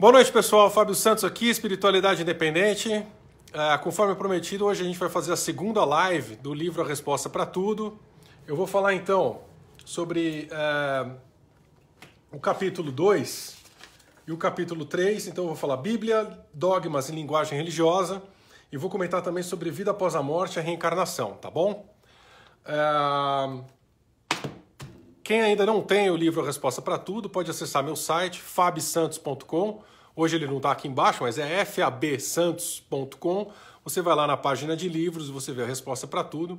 Boa noite, pessoal. Fábio Santos aqui, Espiritualidade Independente. É, conforme prometido, hoje a gente vai fazer a segunda live do livro A Resposta para Tudo. Eu vou falar então sobre é, o capítulo 2 e o capítulo 3. Então, eu vou falar Bíblia, dogmas e linguagem religiosa. E vou comentar também sobre vida após a morte e a reencarnação, tá bom? É, quem ainda não tem o livro A Resposta para Tudo pode acessar meu site, fabsantos.com. Hoje ele não está aqui embaixo, mas é fabsantos.com. Você vai lá na página de livros, você vê a resposta para tudo.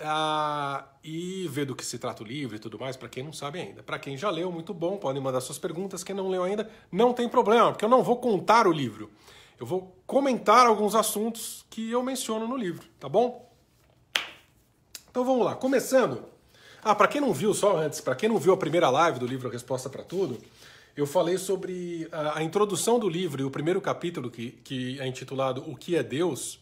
Ah, e vê do que se trata o livro e tudo mais, para quem não sabe ainda. Para quem já leu, muito bom, podem mandar suas perguntas. Quem não leu ainda, não tem problema, porque eu não vou contar o livro. Eu vou comentar alguns assuntos que eu menciono no livro, tá bom? Então vamos lá, começando. Ah, para quem não viu, só antes, para quem não viu a primeira live do livro Resposta para Tudo, eu falei sobre a, ah, a, introdução do livro e o primeiro capítulo, que, que é intitulado O que é Deus,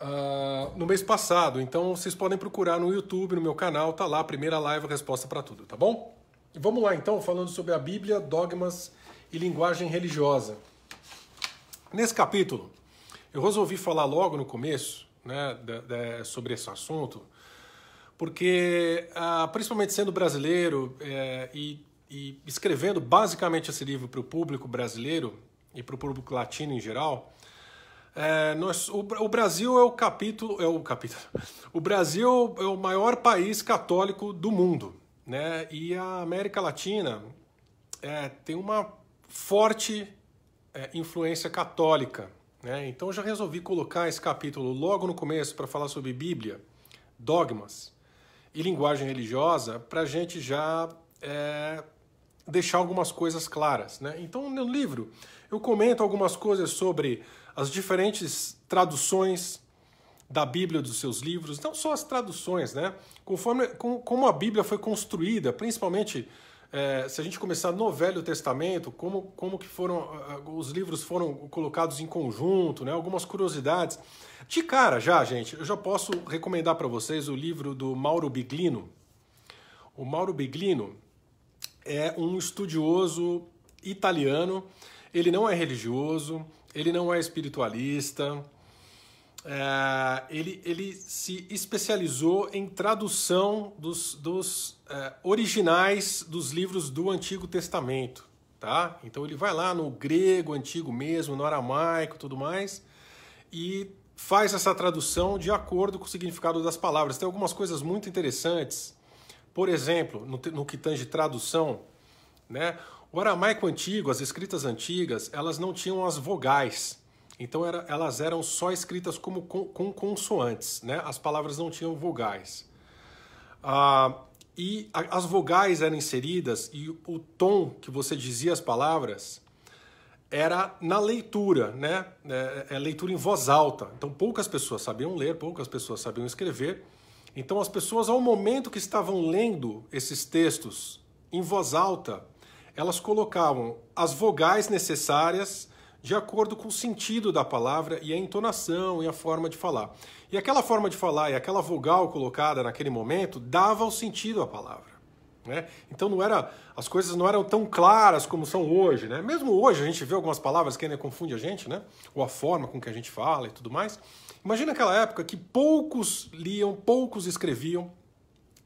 uh, no mês passado. Então vocês podem procurar no YouTube, no meu canal, tá lá a primeira live, a resposta para tudo, tá bom? E vamos lá então, falando sobre a Bíblia, dogmas e linguagem religiosa. Nesse capítulo, eu resolvi falar logo no começo né, de, de, sobre esse assunto, porque ah, principalmente sendo brasileiro é, e, e, escrevendo basicamente esse livro para o público brasileiro e para o público latino em geral, é, nós, o, o, Brasil é o capítulo é o capítulo. O Brasil é o maior país católico do mundo, né? E a América Latina é, tem uma forte influência católica, né? Então eu já resolvi colocar esse capítulo logo no começo para falar sobre Bíblia, dogmas e linguagem religiosa para a gente já é, deixar algumas coisas claras. Né? Então, no livro, eu comento algumas coisas sobre as diferentes traduções da Bíblia dos seus livros, não só as traduções, né? Conforme com, como a Bíblia foi construída, principalmente é, se a gente começar no Velho Testamento, como, como que foram os livros foram colocados em conjunto, né? algumas curiosidades. De cara já, gente, eu já posso recomendar para vocês o livro do Mauro Biglino. O Mauro Biglino é um estudioso italiano, ele não é religioso, ele não é espiritualista, é, ele, ele se especializou em tradução dos, dos é, originais dos livros do Antigo Testamento. Tá? Então ele vai lá no grego antigo mesmo, no aramaico tudo mais, e faz essa tradução de acordo com o significado das palavras. Tem algumas coisas muito interessantes. Por exemplo, no, no que tange tradução, né? o aramaico antigo, as escritas antigas, elas não tinham as vogais. Então era, elas eram só escritas como com, com, consoantes, né? As palavras não tinham vogais. Ah, e a, as vogais eram inseridas e o tom que você dizia as palavras era na leitura, né? É, é, é leitura em voz alta. Então poucas pessoas sabiam ler, poucas pessoas sabiam escrever. Então as pessoas ao momento que estavam lendo esses textos em voz alta, elas colocavam as vogais necessárias de acordo com o sentido da palavra e a entonação e a forma de falar. E aquela forma de falar e aquela vogal colocada naquele momento dava o sentido à palavra. Né? Então não era, as coisas não eram tão claras como são hoje. Né? Mesmo hoje a gente vê algumas palavras que ainda confunde a gente, né? ou a forma com que a gente fala e tudo mais. Imagina aquela época que poucos liam, poucos escreviam,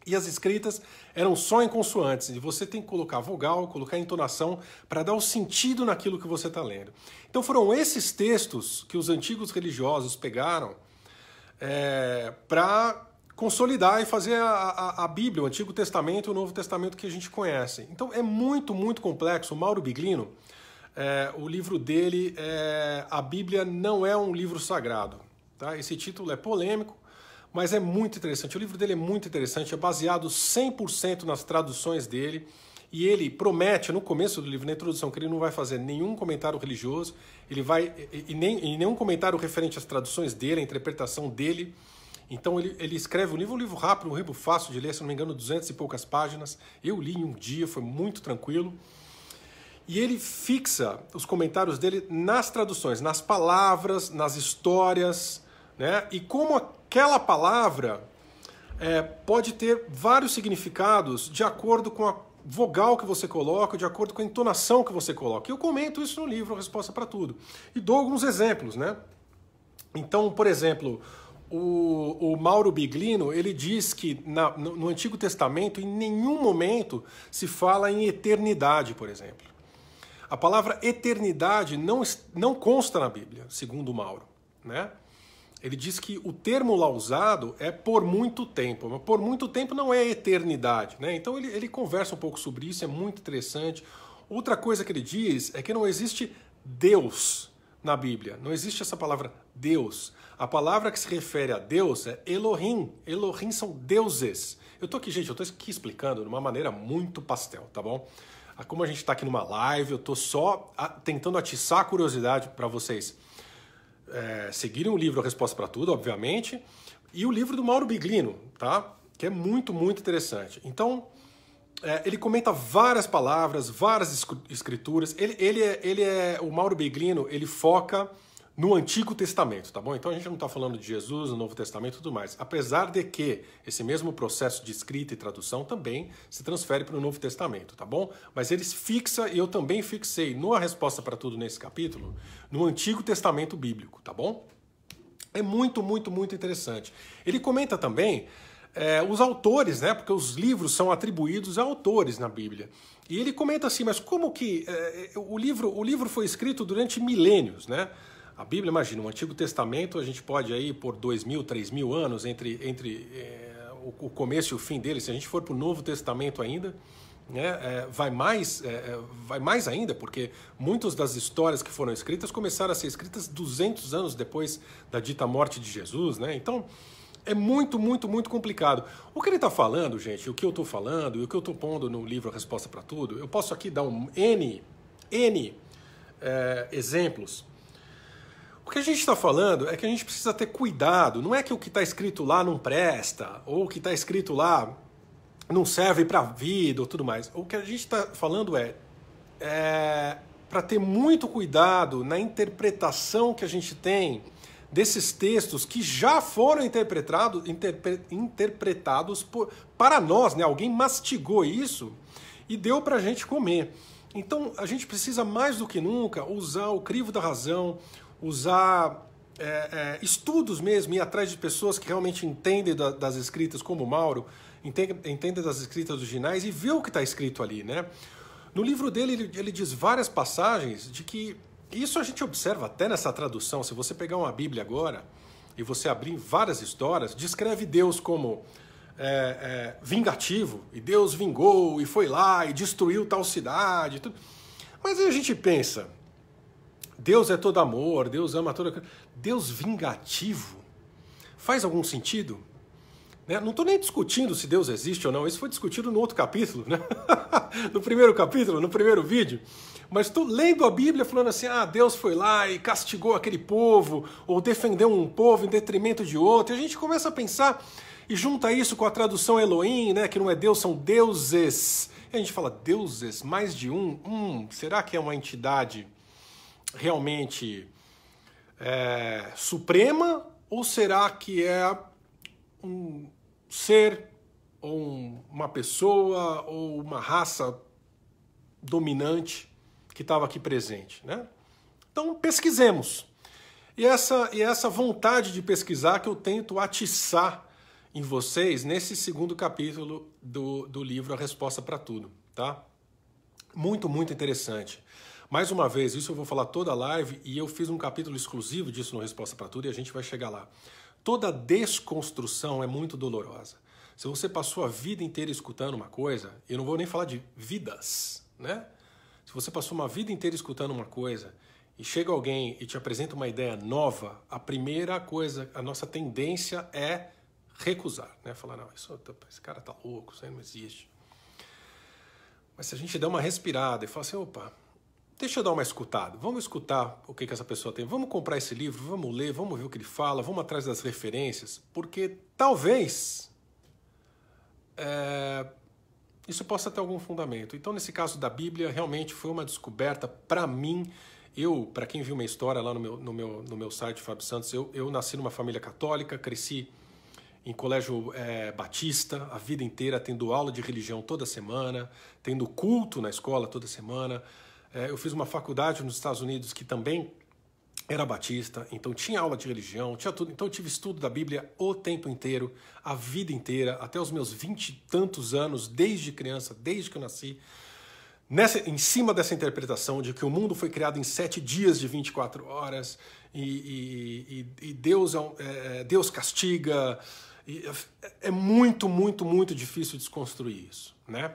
e as escritas eram só em consoantes. E você tem que colocar vogal, colocar entonação para dar o sentido naquilo que você está lendo. Então foram esses textos que os antigos religiosos pegaram é, eh, para consolidar e fazer a, a, a, Bíblia, o Antigo Testamento e o Novo Testamento que a gente conhece. Então é muito, muito complexo. O Mauro Biglino, é, o livro dele é A Bíblia Não é um Livro Sagrado. Tá? Esse título é polêmico mas é muito interessante. O livro dele é muito interessante, é baseado 100% nas traduções dele. E ele promete no começo do livro, na introdução, que ele não vai fazer nenhum comentário religioso, ele vai e, nem, e nenhum comentário referente às traduções dele, à interpretação dele. Então ele, ele escreve um livro, um livro rápido, um livro fácil de ler, se não me engano, 200 e poucas páginas. Eu li em um dia, foi muito tranquilo. E ele fixa os comentários dele nas traduções, nas palavras, nas histórias, né? E como Aquela palavra é, pode ter vários significados de acordo com a vogal que você coloca, de acordo com a entonação que você coloca. Eu comento isso no livro, Resposta para Tudo. E dou alguns exemplos, né? Então, por exemplo, o, o Mauro Biglino, ele diz que na, no, no Antigo Testamento, em nenhum momento se fala em eternidade, por exemplo. A palavra eternidade não, não consta na Bíblia, segundo Mauro, né? Ele diz que o termo lá usado é por muito tempo, mas por muito tempo não é eternidade. Né? Então ele, ele conversa um pouco sobre isso, é muito interessante. Outra coisa que ele diz é que não existe Deus na Bíblia, não existe essa palavra Deus. A palavra que se refere a Deus é Elohim. Elohim são deuses. Eu tô aqui, gente, eu tô aqui explicando de uma maneira muito pastel, tá bom? Ah, como a gente está aqui numa live, eu tô só ah, tentando atiçar a curiosidade para vocês é, seguirem o livro A Resposta para Tudo, obviamente, e o livro do Mauro Biglino, tá? Que é muito, muito interessante. Então, é, ele comenta várias palavras, várias escrituras. Ele, ele, é, ele é o Mauro Biglino, ele foca no Antigo Testamento, tá bom? Então a gente não está falando de Jesus no Novo Testamento e tudo mais. Apesar de que esse mesmo processo de escrita e tradução também se transfere para o Novo Testamento, tá bom? Mas eles fixa, e eu também fixei numa resposta para tudo nesse capítulo, no Antigo Testamento Bíblico, tá bom? É muito, muito, muito interessante. Ele comenta também é, os autores, né? Porque os livros são atribuídos a autores na Bíblia. E ele comenta assim, mas como que é, o livro, o livro foi escrito durante milênios, né? A Bíblia, imagina, o Antigo Testamento a gente pode aí por dois mil, três mil anos entre, entre é, o, o, começo e o fim dele. Se a gente for para o Novo Testamento ainda, né, é, vai, mais, é, vai mais ainda, porque muitas das histórias que foram escritas começaram a ser escritas 200 anos depois da dita morte de Jesus. Né? Então, é muito, muito, muito complicado. O que ele está falando, gente, o que eu estou falando e o que eu estou pondo no livro A Resposta para Tudo, eu posso aqui dar um N, N é, exemplos o que a gente está falando é que a gente precisa ter cuidado. Não é que o que está escrito lá não presta, ou o que está escrito lá não serve para a vida ou tudo mais. O que a gente está falando é, é para ter muito cuidado na interpretação que a gente tem desses textos que já foram interpretado, interpre, interpretados por, para nós, né? Alguém mastigou isso e deu para a gente comer. Então a gente precisa mais do que nunca usar o crivo da razão, usar é, é, estudos mesmo, ir atrás de pessoas que realmente entendem da, das escritas, como o Mauro, entendem, entendem das escritas originais e ver o que está escrito ali, né? No livro dele, ele, ele diz várias passagens de que isso a gente observa até nessa tradução. Se você pegar uma Bíblia agora e você abrir várias histórias, descreve Deus como é, é, vingativo, e Deus vingou, e foi lá, e destruiu tal cidade. Tudo. Mas aí a gente pensa, Deus é todo amor, Deus ama toda. Deus vingativo. Faz algum sentido? Né? Não estou nem discutindo se Deus existe ou não, isso foi discutido no outro capítulo, né? no primeiro capítulo, no primeiro vídeo. Mas estou lendo a Bíblia falando assim: ah, Deus foi lá e castigou aquele povo, ou defendeu um povo em detrimento de outro. E a gente começa a pensar e junta isso com a tradução Elohim, né? que não é Deus, são deuses. E a gente fala: deuses, mais de um? Hum, será que é uma entidade? realmente é, suprema ou será que é um ser ou um, uma pessoa ou uma raça dominante que estava aqui presente, né? Então pesquisemos. E essa, e essa vontade de pesquisar que eu tento atiçar em vocês nesse segundo capítulo do, do livro A Resposta para Tudo, tá? Muito, muito interessante. Mais uma vez, isso eu vou falar toda a live e eu fiz um capítulo exclusivo disso no Resposta para Tudo e a gente vai chegar lá. Toda desconstrução é muito dolorosa. Se você passou a vida inteira escutando uma coisa, eu não vou nem falar de vidas, né? Se você passou uma vida inteira escutando uma coisa e chega alguém e te apresenta uma ideia nova, a primeira coisa, a nossa tendência é recusar, né? Falar, não, isso, esse cara tá louco, isso aí não existe. Mas se a gente der uma respirada e falar assim, opa, Deixa eu dar uma escutada. Vamos escutar o que, que essa pessoa tem. Vamos comprar esse livro, vamos ler, vamos ver o que ele fala, vamos atrás das referências, porque talvez é, isso possa ter algum fundamento. Então, nesse caso da Bíblia, realmente foi uma descoberta para mim. Eu, para quem viu minha história lá no meu, no meu, no meu site, Fábio Santos, eu, eu nasci numa família católica, cresci em colégio é, batista a vida inteira, tendo aula de religião toda semana, tendo culto na escola toda semana. É, eu fiz uma faculdade nos Estados Unidos que também era batista, então tinha aula de religião, tinha tudo. Então eu tive estudo da Bíblia o tempo inteiro, a vida inteira, até os meus vinte e tantos anos, desde criança, desde que eu nasci. Nessa, em cima dessa interpretação de que o mundo foi criado em sete dias de 24 horas e, e, e Deus, é, é, é Deus castiga, é muito, muito, muito difícil desconstruir isso, né?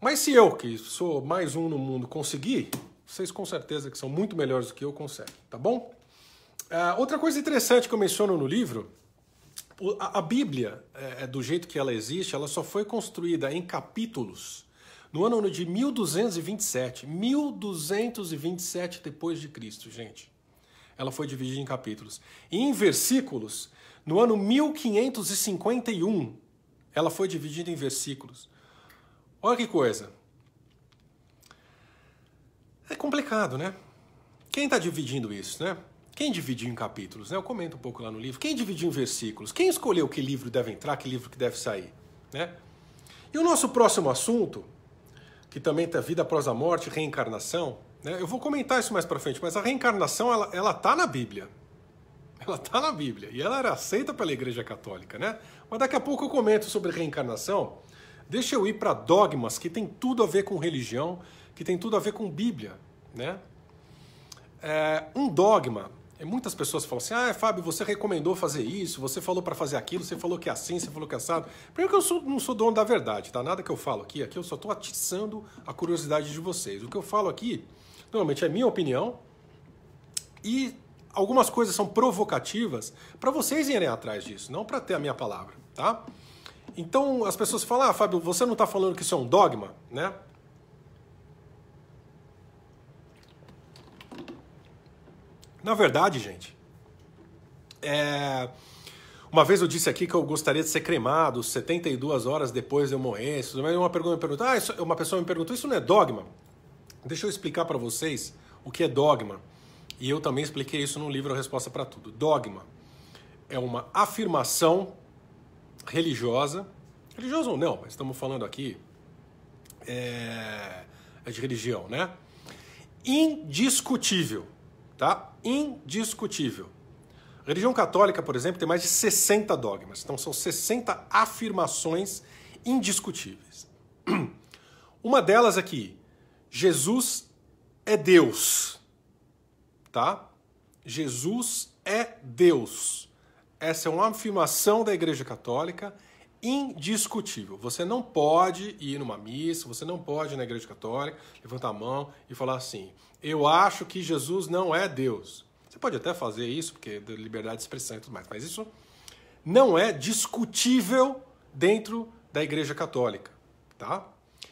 Mas se eu, que sou mais um no mundo, conseguir, vocês com certeza que são muito melhores do que eu conseguem, tá bom? Uh, outra coisa interessante que eu menciono no livro, a, a Bíblia, é, é, do jeito que ela existe, ela só foi construída em capítulos no ano de 1227, 1227 depois de Cristo, gente. Ela foi dividida em capítulos. E em versículos, no ano 1551, ela foi dividida em versículos. Olha que coisa. É complicado, né? Quem está dividindo isso, né? Quem dividiu em capítulos, né? Eu comento um pouco lá no livro. Quem dividiu em versículos? Quem escolheu que livro deve entrar, que livro que deve sair, né? E o nosso próximo assunto, que também tá vida após a morte, reencarnação, né? Eu vou comentar isso mais para frente, mas a reencarnação ela, ela tá na Bíblia. Ela tá na Bíblia e ela era aceita pela Igreja Católica, né? Mas daqui a pouco eu comento sobre reencarnação Deixa eu ir para dogmas que tem tudo a ver com religião, que tem tudo a ver com Bíblia, né? É, um dogma. Muitas pessoas falam assim: ah, Fábio, você recomendou fazer isso, você falou para fazer aquilo, você falou que é assim, você falou que é assado. Primeiro que eu sou, não sou dono da verdade, tá? Nada que eu falo aqui, aqui eu só estou atiçando a curiosidade de vocês. O que eu falo aqui, normalmente é minha opinião e algumas coisas são provocativas para vocês irem atrás disso, não para ter a minha palavra, tá? Então as pessoas falam, ah, Fábio, você não está falando que isso é um dogma, né? Na verdade, gente, é... uma vez eu disse aqui que eu gostaria de ser cremado 72 horas depois de eu morrer. Uma, pergunta, me perguntou, ah, isso... uma pessoa me perguntou, isso não é dogma? Deixa eu explicar para vocês o que é dogma. E eu também expliquei isso no livro a Resposta para Tudo. Dogma é uma afirmação religiosa, religiosa ou não, mas estamos falando aqui é, é, de religião, né? Indiscutível, tá? Indiscutível. A religião católica, por exemplo, tem mais de 60 dogmas, então são 60 afirmações indiscutíveis. Uma delas aqui, Jesus é Deus, tá? Jesus é Deus. Essa é uma afirmação da Igreja Católica indiscutível. Você não pode ir numa missa, você não pode ir na Igreja Católica, levantar a mão e falar assim: eu acho que Jesus não é Deus. Você pode até fazer isso, porque é liberdade de expressão e tudo mais, mas isso não é discutível dentro da Igreja Católica, tá?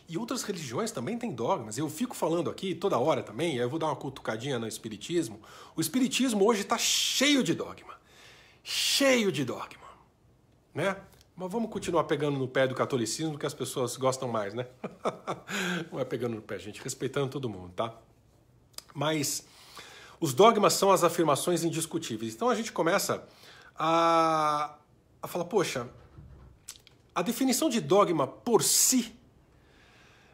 E outras religiões também têm dogmas. Eu fico falando aqui toda hora também, eu vou dar uma cutucadinha no Espiritismo. O Espiritismo hoje está cheio de dogma cheio de dogma, né? Mas vamos continuar pegando no pé do catolicismo, que as pessoas gostam mais, né? Não é pegando no pé, gente, respeitando todo mundo, tá? Mas os dogmas são as afirmações indiscutíveis. Então a gente começa a, a falar, poxa, a definição de dogma por si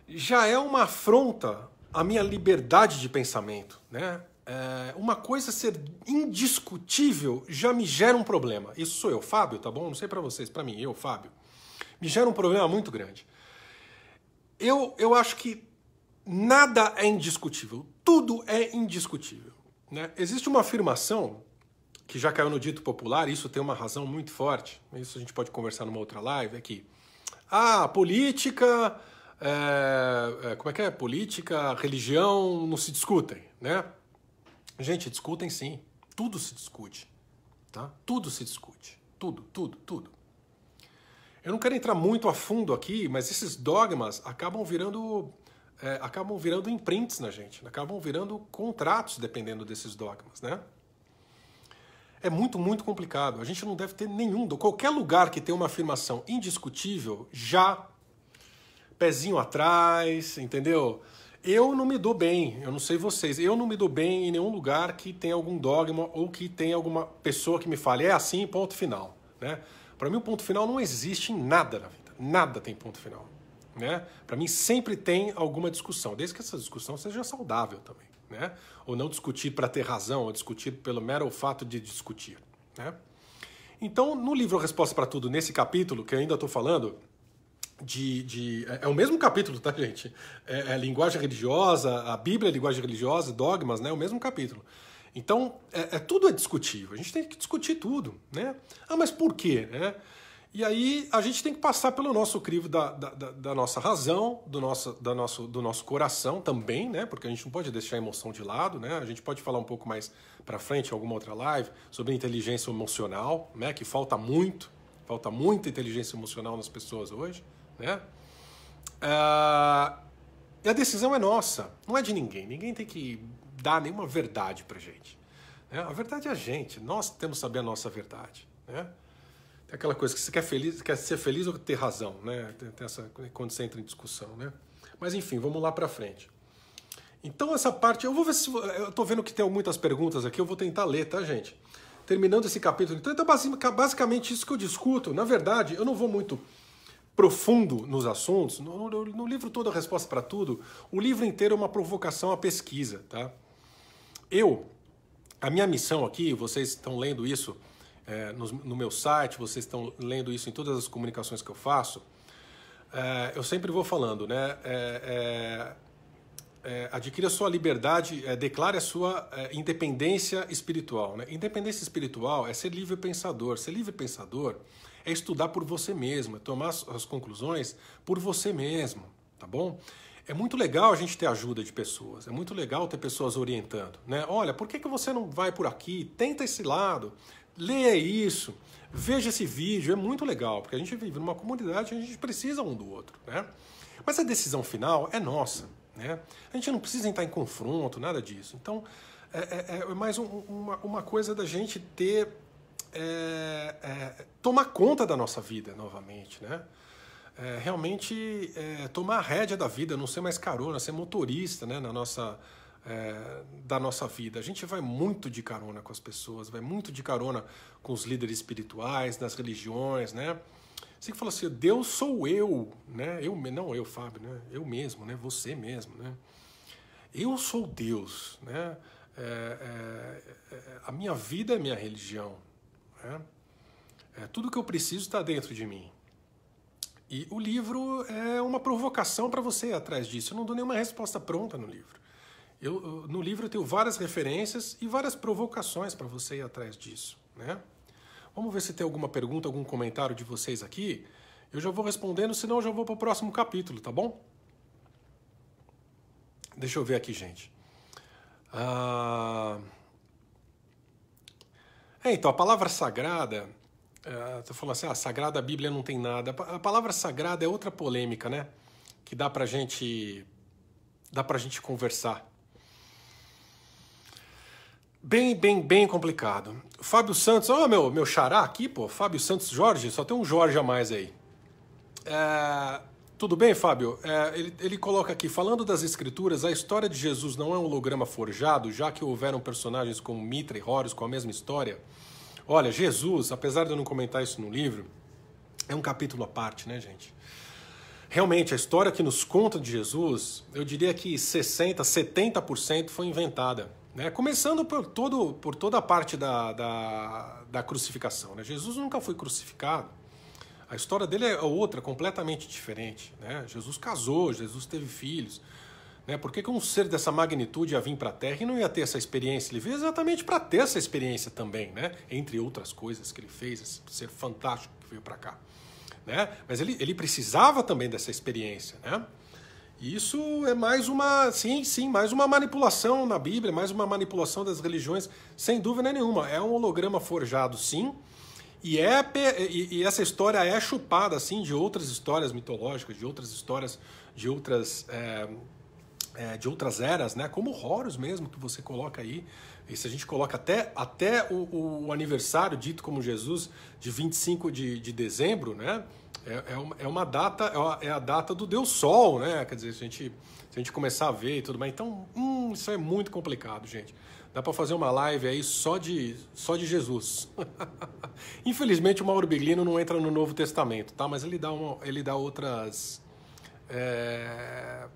já é uma afronta à minha liberdade de pensamento, né? é, uma coisa ser indiscutível já me gera um problema. Isso sou eu, Fábio, tá bom? Não sei para vocês, para mim, eu, Fábio. Me gera um problema muito grande. Eu, eu acho que nada é indiscutível, tudo é indiscutível. Né? Existe uma afirmação que já caiu no dito popular, e isso tem uma razão muito forte, isso a gente pode conversar numa outra live, ah, é que a política, é, como é que é? Política, religião não se discutem, né? Gente, discutem sim. Tudo se discute. Tá? Tudo se discute. Tudo, tudo, tudo. Eu não quero entrar muito a fundo aqui, mas esses dogmas acabam virando é, acabam virando imprints na gente, né? acabam virando contratos dependendo desses dogmas, né? É muito, muito complicado. A gente não deve ter nenhum. Qualquer lugar que tem uma afirmação indiscutível, já pezinho atrás, entendeu? Eu não me dou bem, eu não sei vocês, eu não me dou bem em nenhum lugar que tem algum dogma ou que tem alguma pessoa que me fale, é assim, ponto final. Né? Para mim, o ponto final não existe em nada na vida, nada tem ponto final. Né? Para mim, sempre tem alguma discussão, desde que essa discussão seja saudável também. Né? Ou não discutir para ter razão, ou discutir pelo mero fato de discutir. Né? Então, no livro Resposta para Tudo, nesse capítulo que ainda estou falando, de, de, é, é o mesmo capítulo, tá, gente? É, é linguagem religiosa, a Bíblia é linguagem religiosa, dogmas, né? É o mesmo capítulo. Então, é, é, tudo é discutível. A gente tem que discutir tudo, né? Ah, mas por quê? Né? E aí a gente tem que passar pelo nosso crivo da, da, da, nossa razão, do nosso, da nosso, do nosso coração também, né? Porque a gente não pode deixar a emoção de lado, né? A gente pode falar um pouco mais para frente, em alguma outra live, sobre inteligência emocional, né? Que falta muito, falta muita inteligência emocional nas pessoas hoje. Né? É, e a decisão é nossa, não é de ninguém. Ninguém tem que dar nenhuma verdade para gente. Né? A verdade é a gente, nós temos que saber a nossa verdade. Né? Tem aquela coisa que você quer, feliz, quer ser feliz ou ter razão, né? Tem, tem essa, quando você entra em discussão. Né? Mas enfim, vamos lá para frente. Então essa parte, eu vou ver se eu tô vendo que tem muitas perguntas aqui, eu vou tentar ler, tá, gente? Terminando esse capítulo. Então, então basicamente isso que eu discuto. Na verdade, eu não vou muito profundo nos assuntos, no, no, no livro todo a resposta para tudo, o livro inteiro é uma provocação à pesquisa, tá? Eu, a minha missão aqui, vocês estão lendo isso é, no, no, meu site, vocês estão lendo isso em todas as comunicações que eu faço, é, eu sempre vou falando, né? É, é, é adquira a sua liberdade, é, declare a sua independência espiritual. Né? Independência espiritual é ser livre pensador. Ser livre pensador é estudar por você mesmo, é tomar as conclusões por você mesmo, tá bom? É muito legal a gente ter ajuda de pessoas, é muito legal ter pessoas orientando, né? Olha, por que, que você não vai por aqui? Tenta esse lado, leia isso, veja esse vídeo, é muito legal, porque a gente vive numa comunidade, e a gente precisa um do outro, né? Mas a decisão final é nossa, né? A gente não precisa entrar em confronto, nada disso. Então, é, é, é mais um, uma, uma coisa da gente ter é, é, tomar conta da nossa vida novamente, né? É, realmente é, tomar a rédea da vida, não ser mais carona, ser motorista né, na nossa, é, da nossa vida. A gente vai muito de carona com as pessoas, vai muito de carona com os líderes espirituais, nas religiões, né? Você que falou assim, Deus sou eu, né? Eu, não eu, Fábio, né? Eu mesmo, né? Você mesmo, né? Eu sou Deus, né? É, é, é, a minha vida é minha religião. Né? É, tudo que eu preciso está dentro de mim. E o livro é uma provocação para você ir atrás disso. Eu não dou nenhuma resposta pronta no livro. Eu, no livro eu tenho várias referências e várias provocações para você ir atrás disso. Né? Vamos ver se tem alguma pergunta, algum comentário de vocês aqui. Eu já vou respondendo, senão eu já vou para o próximo capítulo, tá bom? Deixa eu ver aqui, gente. Ah. Uh... É, então, a palavra sagrada, uh, falou assim, ah, sagrada a Bíblia não tem nada. A palavra sagrada é outra polêmica, né? Que dá pra gente, dá pra gente conversar. Bem, bem, bem complicado. Fábio Santos, ó, oh, meu, meu xará aqui, pô, Fábio Santos Jorge, só tem um Jorge a mais aí. Uh, tudo bem, Fábio? É, ele, ele coloca aqui, falando das escrituras, a história de Jesus não é um holograma forjado, já que houveram personagens como Mitra e Horus com a mesma história? Olha, Jesus, apesar de eu não comentar isso no livro, é um capítulo à parte, né, gente? Realmente, a história que nos conta de Jesus, eu diria que 60%, 70% foi inventada. Né? Começando por, todo, por toda a parte da, da, da crucificação. Né? Jesus nunca foi crucificado. A história dele é outra, completamente diferente. Né? Jesus casou, Jesus teve filhos. Né? Por que, que um ser dessa magnitude ia vir para a Terra e não ia ter essa experiência? Ele veio exatamente para ter essa experiência também, né? entre outras coisas que ele fez, esse ser fantástico que veio para cá. Né? Mas ele, ele precisava também dessa experiência. Né? E isso é mais uma, sim, sim, mais uma manipulação na Bíblia, mais uma manipulação das religiões, sem dúvida nenhuma. É um holograma forjado, sim, e, é, e, e essa história é chupada assim de outras histórias mitológicas, de outras histórias, de outras, é, é, de outras eras, né? Como Horus mesmo que você coloca aí. E se a gente coloca até, até o, o aniversário dito como Jesus de 25 de, de dezembro, né? É, é, uma, é uma data, é, é a data do Deus Sol, né? Quer dizer, se a gente, se a gente começar a ver e tudo mais. Então, hum, isso é muito complicado, gente. Dá para fazer uma live aí só de, só de Jesus. Infelizmente o Mauro Biglino não entra no Novo Testamento, tá? Mas ele dá, uma, ele dá outras. É...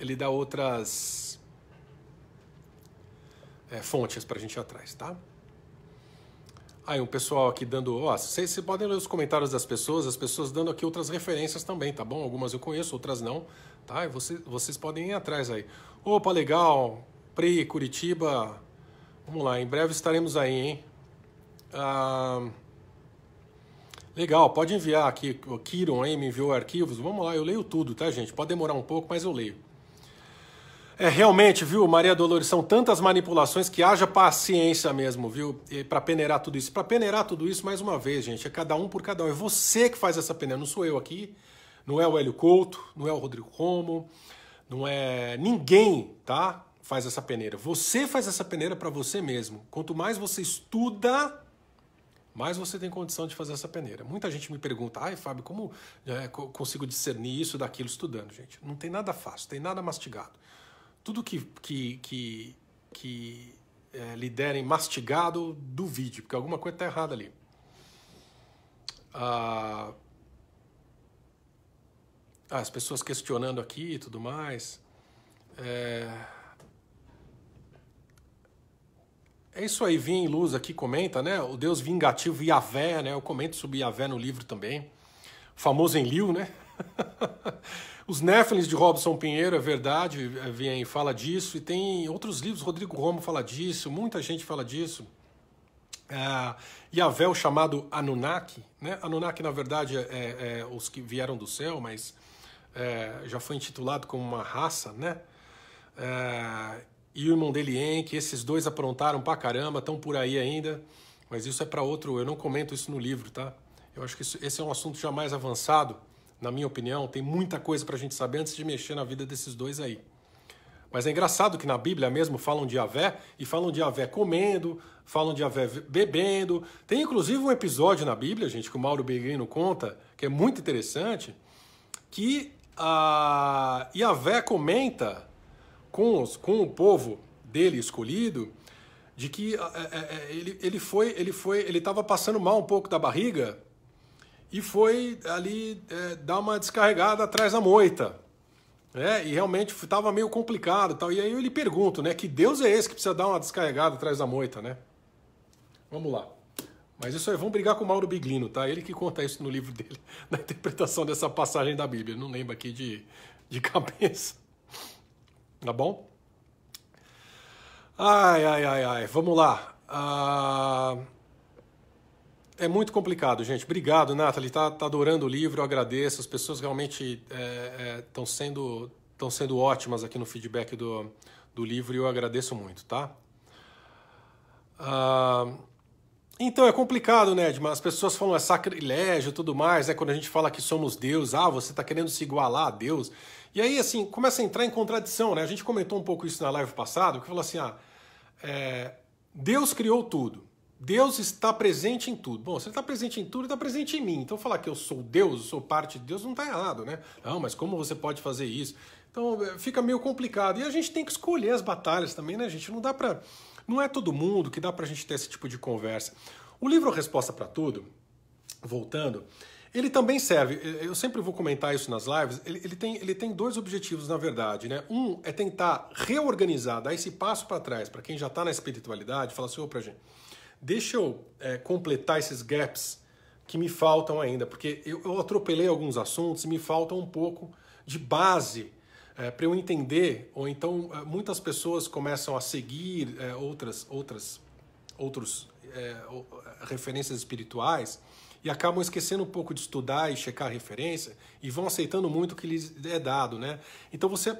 Ele dá outras é, fontes para a gente ir atrás, tá? Aí um pessoal aqui dando. Ó, vocês, vocês podem ler os comentários das pessoas, as pessoas dando aqui outras referências também, tá bom? Algumas eu conheço, outras não, tá? E vocês, vocês podem ir atrás aí. Opa, legal! Pre, Curitiba. Vamos lá, em breve estaremos aí, hein? Ah, legal, pode enviar aqui. O Kiron aí me enviou arquivos. Vamos lá, eu leio tudo, tá, gente? Pode demorar um pouco, mas eu leio. É, realmente, viu, Maria Dolores, são tantas manipulações que haja paciência mesmo, viu, para peneirar tudo isso. Para peneirar tudo isso, mais uma vez, gente, é cada um por cada um. É você que faz essa peneira, não sou eu aqui, não é o Hélio Couto, não é o Rodrigo Romo, não é ninguém, tá? faz essa peneira. Você faz essa peneira para você mesmo. Quanto mais você estuda, mais você tem condição de fazer essa peneira. Muita gente me pergunta, ai Fábio, como é, consigo discernir isso daquilo estudando, gente? Não tem nada fácil, tem nada mastigado. Tudo que, que, que, que é, lhe derem mastigado, duvide, porque alguma coisa está errada ali. Ah, ah, as pessoas questionando aqui e tudo mais. É... É isso aí, Vim Luz aqui comenta, né? O Deus vingativo Yavé, né? Eu comento sobre Yavé no livro também. O famoso Liu, né? Os Néfelins de Robson Pinheiro, é verdade, eh, Vien fala disso. E tem outros livros, Rodrigo Romo fala disso, muita gente fala disso. Uh, o chamado Anunnaki, né? Anunnaki, na verdade, é, é, é os que vieram do céu, mas é, já foi intitulado como uma raça, né? Ah, e o irmão dele Henk, esses dois aprontaram pra caramba, estão por aí ainda, mas isso é para outro, eu não comento isso no livro, tá? Eu acho que isso, esse é um assunto já mais avançado, na minha opinião, tem muita coisa para a gente saber antes de mexer na vida desses dois aí. Mas é engraçado que na Bíblia mesmo falam de Avé e falam de Avé comendo, falam de Avé bebendo. Tem inclusive um episódio na Bíblia, gente, que o Mauro Beguino conta, que é muito interessante, que a Yavé comenta com, os, com o povo dele escolhido, de que é, é, ele, ele foi, ele foi, ele estava passando mal um pouco da barriga e foi ali é, dar uma descarregada atrás da moita. Né? E realmente estava meio complicado tal. E aí eu lhe pergunto, né? Que Deus é esse que precisa dar uma descarregada atrás da moita, né? Vamos lá. Mas isso aí, vamos brigar com o Mauro Biglino, tá? Ele que conta isso no livro dele, na interpretação dessa passagem da Bíblia. não lembro aqui de, de cabeça. Tá bom? Ai, ai, ai, ai. Vamos lá. Ah, é muito complicado, gente. Obrigado, Nathalie. Tá, tá adorando o livro, eu agradeço. As pessoas realmente estão é, é, sendo estão sendo ótimas aqui no feedback do, do livro e eu agradeço muito, tá? Ah, então é complicado, né, Edmar? As pessoas falam é sacrilégio tudo mais, né? Quando a gente fala que somos Deus, ah, você está querendo se igualar a Deus. E aí, assim, começa a entrar em contradição, né? A gente comentou um pouco isso na live passada, que falou assim, ah, é, Deus criou tudo. Deus está presente em tudo. Bom, se ele está presente em tudo, ele está presente em mim. Então falar que eu sou Deus, eu sou parte de Deus, não está errado, né? Não, mas como você pode fazer isso? Então é, fica meio complicado. E a gente tem que escolher as batalhas também, né, gente? Não dá para... Não é todo mundo que dá para a gente ter esse tipo de conversa. O livro Resposta para Tudo, voltando, ele também serve, eh, eu sempre vou comentar isso nas lives, ele, ele, tem, ele tem dois objetivos, na verdade. Né? Um é tentar reorganizar, dar esse passo para trás, para quem já está na espiritualidade, falar assim, opa, gente, deixa eu é, completar esses gaps que me faltam ainda, porque eu, eu atropelei alguns assuntos e me falta um pouco de base é, eh, para eu entender, ou então muitas pessoas começam a seguir é, outras, outras, outros referências espirituais e acabam esquecendo um pouco de estudar e checar referência e vão aceitando muito o que lhes é dado, né? Então você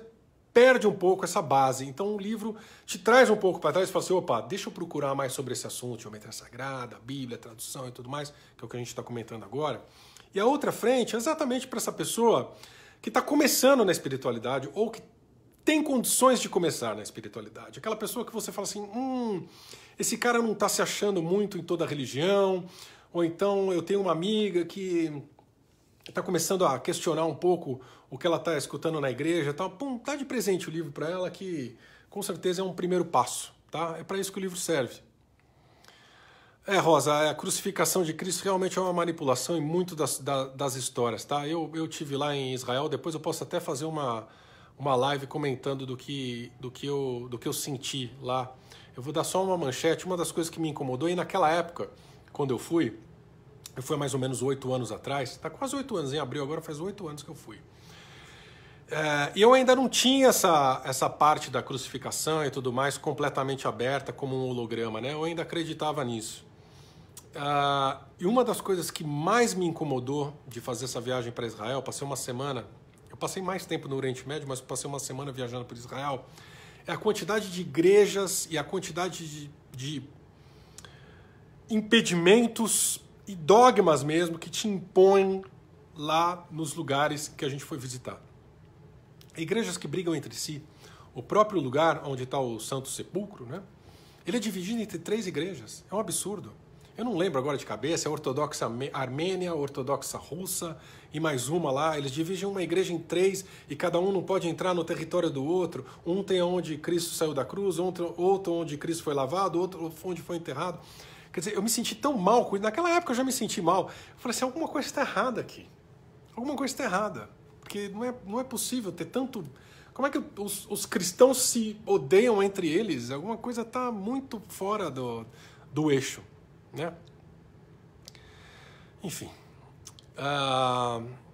perde um pouco essa base. Então o livro te traz um pouco para trás e fala assim: opa, deixa eu procurar mais sobre esse assunto, geometria sagrada, Bíblia, tradução e tudo mais, que é o que a gente está comentando agora. E a outra frente é exatamente para essa pessoa que está começando na espiritualidade ou que tem condições de começar na espiritualidade. Aquela pessoa que você fala assim: hum, esse cara não está se achando muito em toda a religião, ou então eu tenho uma amiga que está começando a questionar um pouco o que ela está escutando na igreja, tal. Pum, dá tá de presente o livro para ela que com certeza é um primeiro passo, tá? É para isso que o livro serve. É, Rosa, a crucificação de Cristo realmente é uma manipulação em muito das, das, das histórias, tá? Eu, eu tive lá em Israel, depois eu posso até fazer uma, uma live comentando do que, do, que eu, do que eu senti lá. Eu vou dar só uma manchete, uma das coisas que me incomodou, e naquela época, quando eu fui, eu fui há mais ou menos oito anos atrás, está quase oito anos, em abril agora faz oito anos que eu fui. É, e é, eu ainda não tinha essa, essa parte da crucificação e tudo mais completamente aberta como um holograma, né? Eu ainda acreditava nisso. Uh, e uma das coisas que mais me incomodou de fazer essa viagem para Israel, passei uma semana, eu passei mais tempo no Oriente Médio, mas passei uma semana viajando por Israel, é a quantidade de igrejas e a quantidade de, de impedimentos e dogmas mesmo que te impõem lá nos lugares que a gente foi visitar. Igrejas que brigam entre si, o próprio lugar onde está o Santo Sepulcro, né? Ele é dividido entre três igrejas. É um absurdo. Eu não lembro agora de cabeça, é ortodoxa armênia, ortodoxa russa e mais uma lá. Eles dividem uma igreja em três e cada um não pode entrar no território do outro. Um tem onde Cristo saiu da cruz, outro, outro onde Cristo foi lavado, outro onde foi enterrado. Quer dizer, eu me senti tão mal, naquela época eu já me senti mal. Eu falei assim, alguma coisa está errada aqui. Alguma coisa está errada. Porque não é, não é possível ter tanto... Como é que os, os cristãos se odeiam entre eles? Alguma coisa está muito fora do, do eixo, né? Enfim. Uh...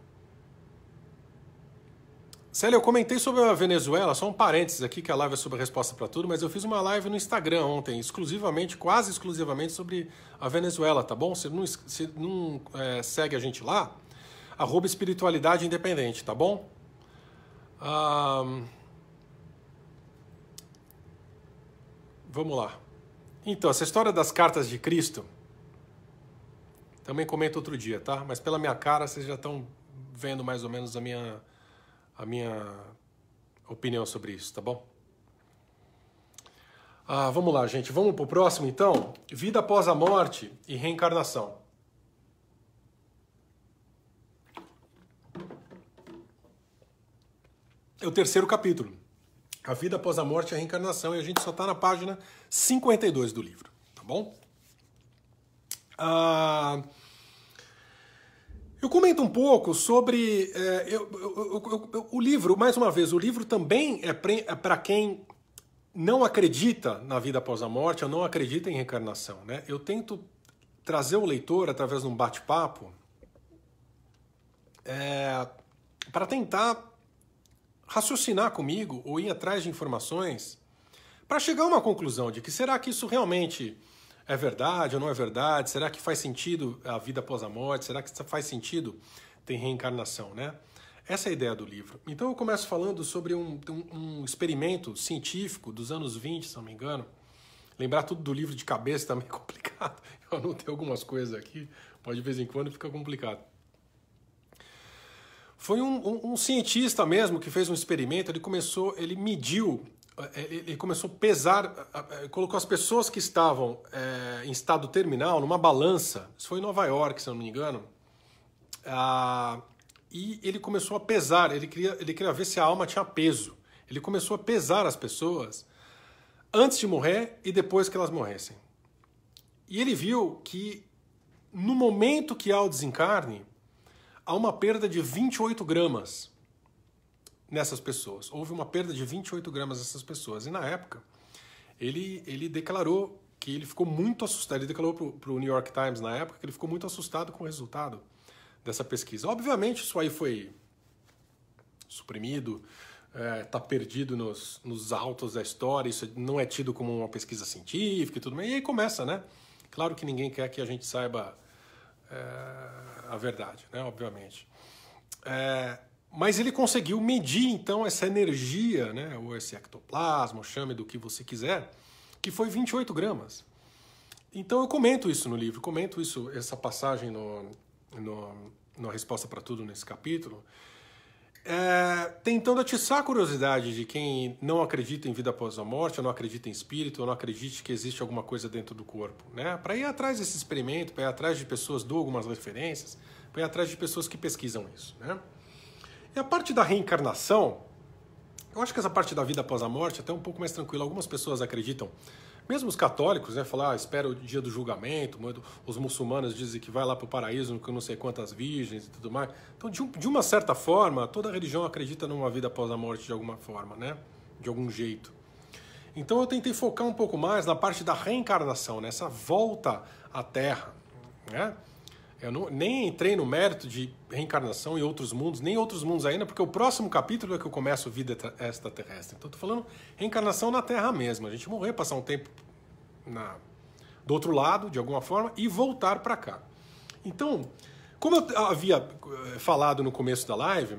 Célia, eu comentei sobre a Venezuela, só um parênteses aqui, que a live é sobre a resposta para tudo, mas eu fiz uma live no Instagram ontem, exclusivamente, quase exclusivamente sobre a Venezuela, tá bom? Se não, se não é, segue a gente lá, arroba espiritualidade independente, tá bom? vamos lá. Então, essa história das cartas de Cristo, também comento outro dia, tá? Mas pela minha cara, vocês já estão vendo mais ou menos a minha a minha opinião sobre isso, tá bom? Ah, vamos lá, gente. Vamos pro próximo, então. Vida após a morte e reencarnação. É o terceiro capítulo. A vida após a morte e a reencarnação. E a gente só está na página 52 do livro, tá bom? Ah. Eu comento um pouco sobre é, eu, eu, eu, o livro, mais uma vez, o livro também é para é quem não acredita na vida após a morte, ou não acredita em reencarnação. Né? Eu tento trazer o leitor através de um bate-papo é, para tentar raciocinar comigo ou ir atrás de informações para chegar a uma conclusão de que será que isso realmente é verdade ou não é verdade? Será que faz sentido a vida após a morte? Será que faz sentido tem reencarnação, né? Essa é a ideia do livro. Então eu começo falando sobre um, um, um experimento científico dos anos 20, se não me engano. Lembrar tudo do livro de cabeça também é complicado. Eu anotei algumas coisas aqui, mas de vez em quando fica complicado. Foi um, um cientista mesmo que fez um experimento. Ele começou, ele mediu é, ele começou a pesar, é, colocou as pessoas que estavam é, em estado terminal numa balança. Isso foi em Nova York, se eu não me engano. Ah, e ele começou a pesar, ele queria, ele queria ver se a alma tinha peso. Ele começou a pesar as pessoas antes de morrer e depois que elas morressem. E ele viu que no momento que há o desencarne, há uma perda de 28 gramas nessas pessoas. Houve uma perda de 28 gramas nessas pessoas. E na época, ele, ele declarou que ele ficou muito assustado. Ele declarou para o New York Times na época que ele ficou muito assustado com o resultado dessa pesquisa. Obviamente, isso aí foi suprimido, está é, tá perdido nos, nos altos da história, isso não é tido como uma pesquisa científica e tudo mais. E aí começa, né? Claro que ninguém quer que a gente saiba é, a verdade, né? Obviamente. É, mas ele conseguiu medir então essa energia, né, ou esse ectoplasma, chame do que você quiser, que foi 28 gramas. Então eu comento isso no livro, comento isso essa passagem no, no, no resposta para tudo nesse capítulo, é, tentando atiçar a curiosidade de quem não acredita em vida após a morte, ou não acredita em espírito, ou não acredite que existe alguma coisa dentro do corpo, né? Para ir atrás desse experimento, para ir atrás de pessoas, dou algumas referências, para ir atrás de pessoas que pesquisam isso, né? E a parte da reencarnação, eu acho que essa parte da vida após a morte é até um pouco mais tranquila. Algumas pessoas acreditam, mesmo os católicos, né, falar, ah, espera o dia do julgamento, os muçulmanos dizem que vai lá para o paraíso com não sei quantas virgens e tudo mais. Então, de, um, de uma certa forma, toda religião acredita numa vida após a morte de alguma forma, né? De algum jeito. Então eu tentei focar um pouco mais na parte da reencarnação, nessa volta à Terra, né? Eu não, nem entrei no mérito de reencarnação e outros mundos, nem outros mundos ainda, porque o próximo capítulo é que eu começo vida extraterrestre. Então, estou falando reencarnação na Terra mesmo. A gente morrer, passar um tempo na, do outro lado, de alguma forma, e voltar para cá. Então, como eu havia eh, falado no começo da live,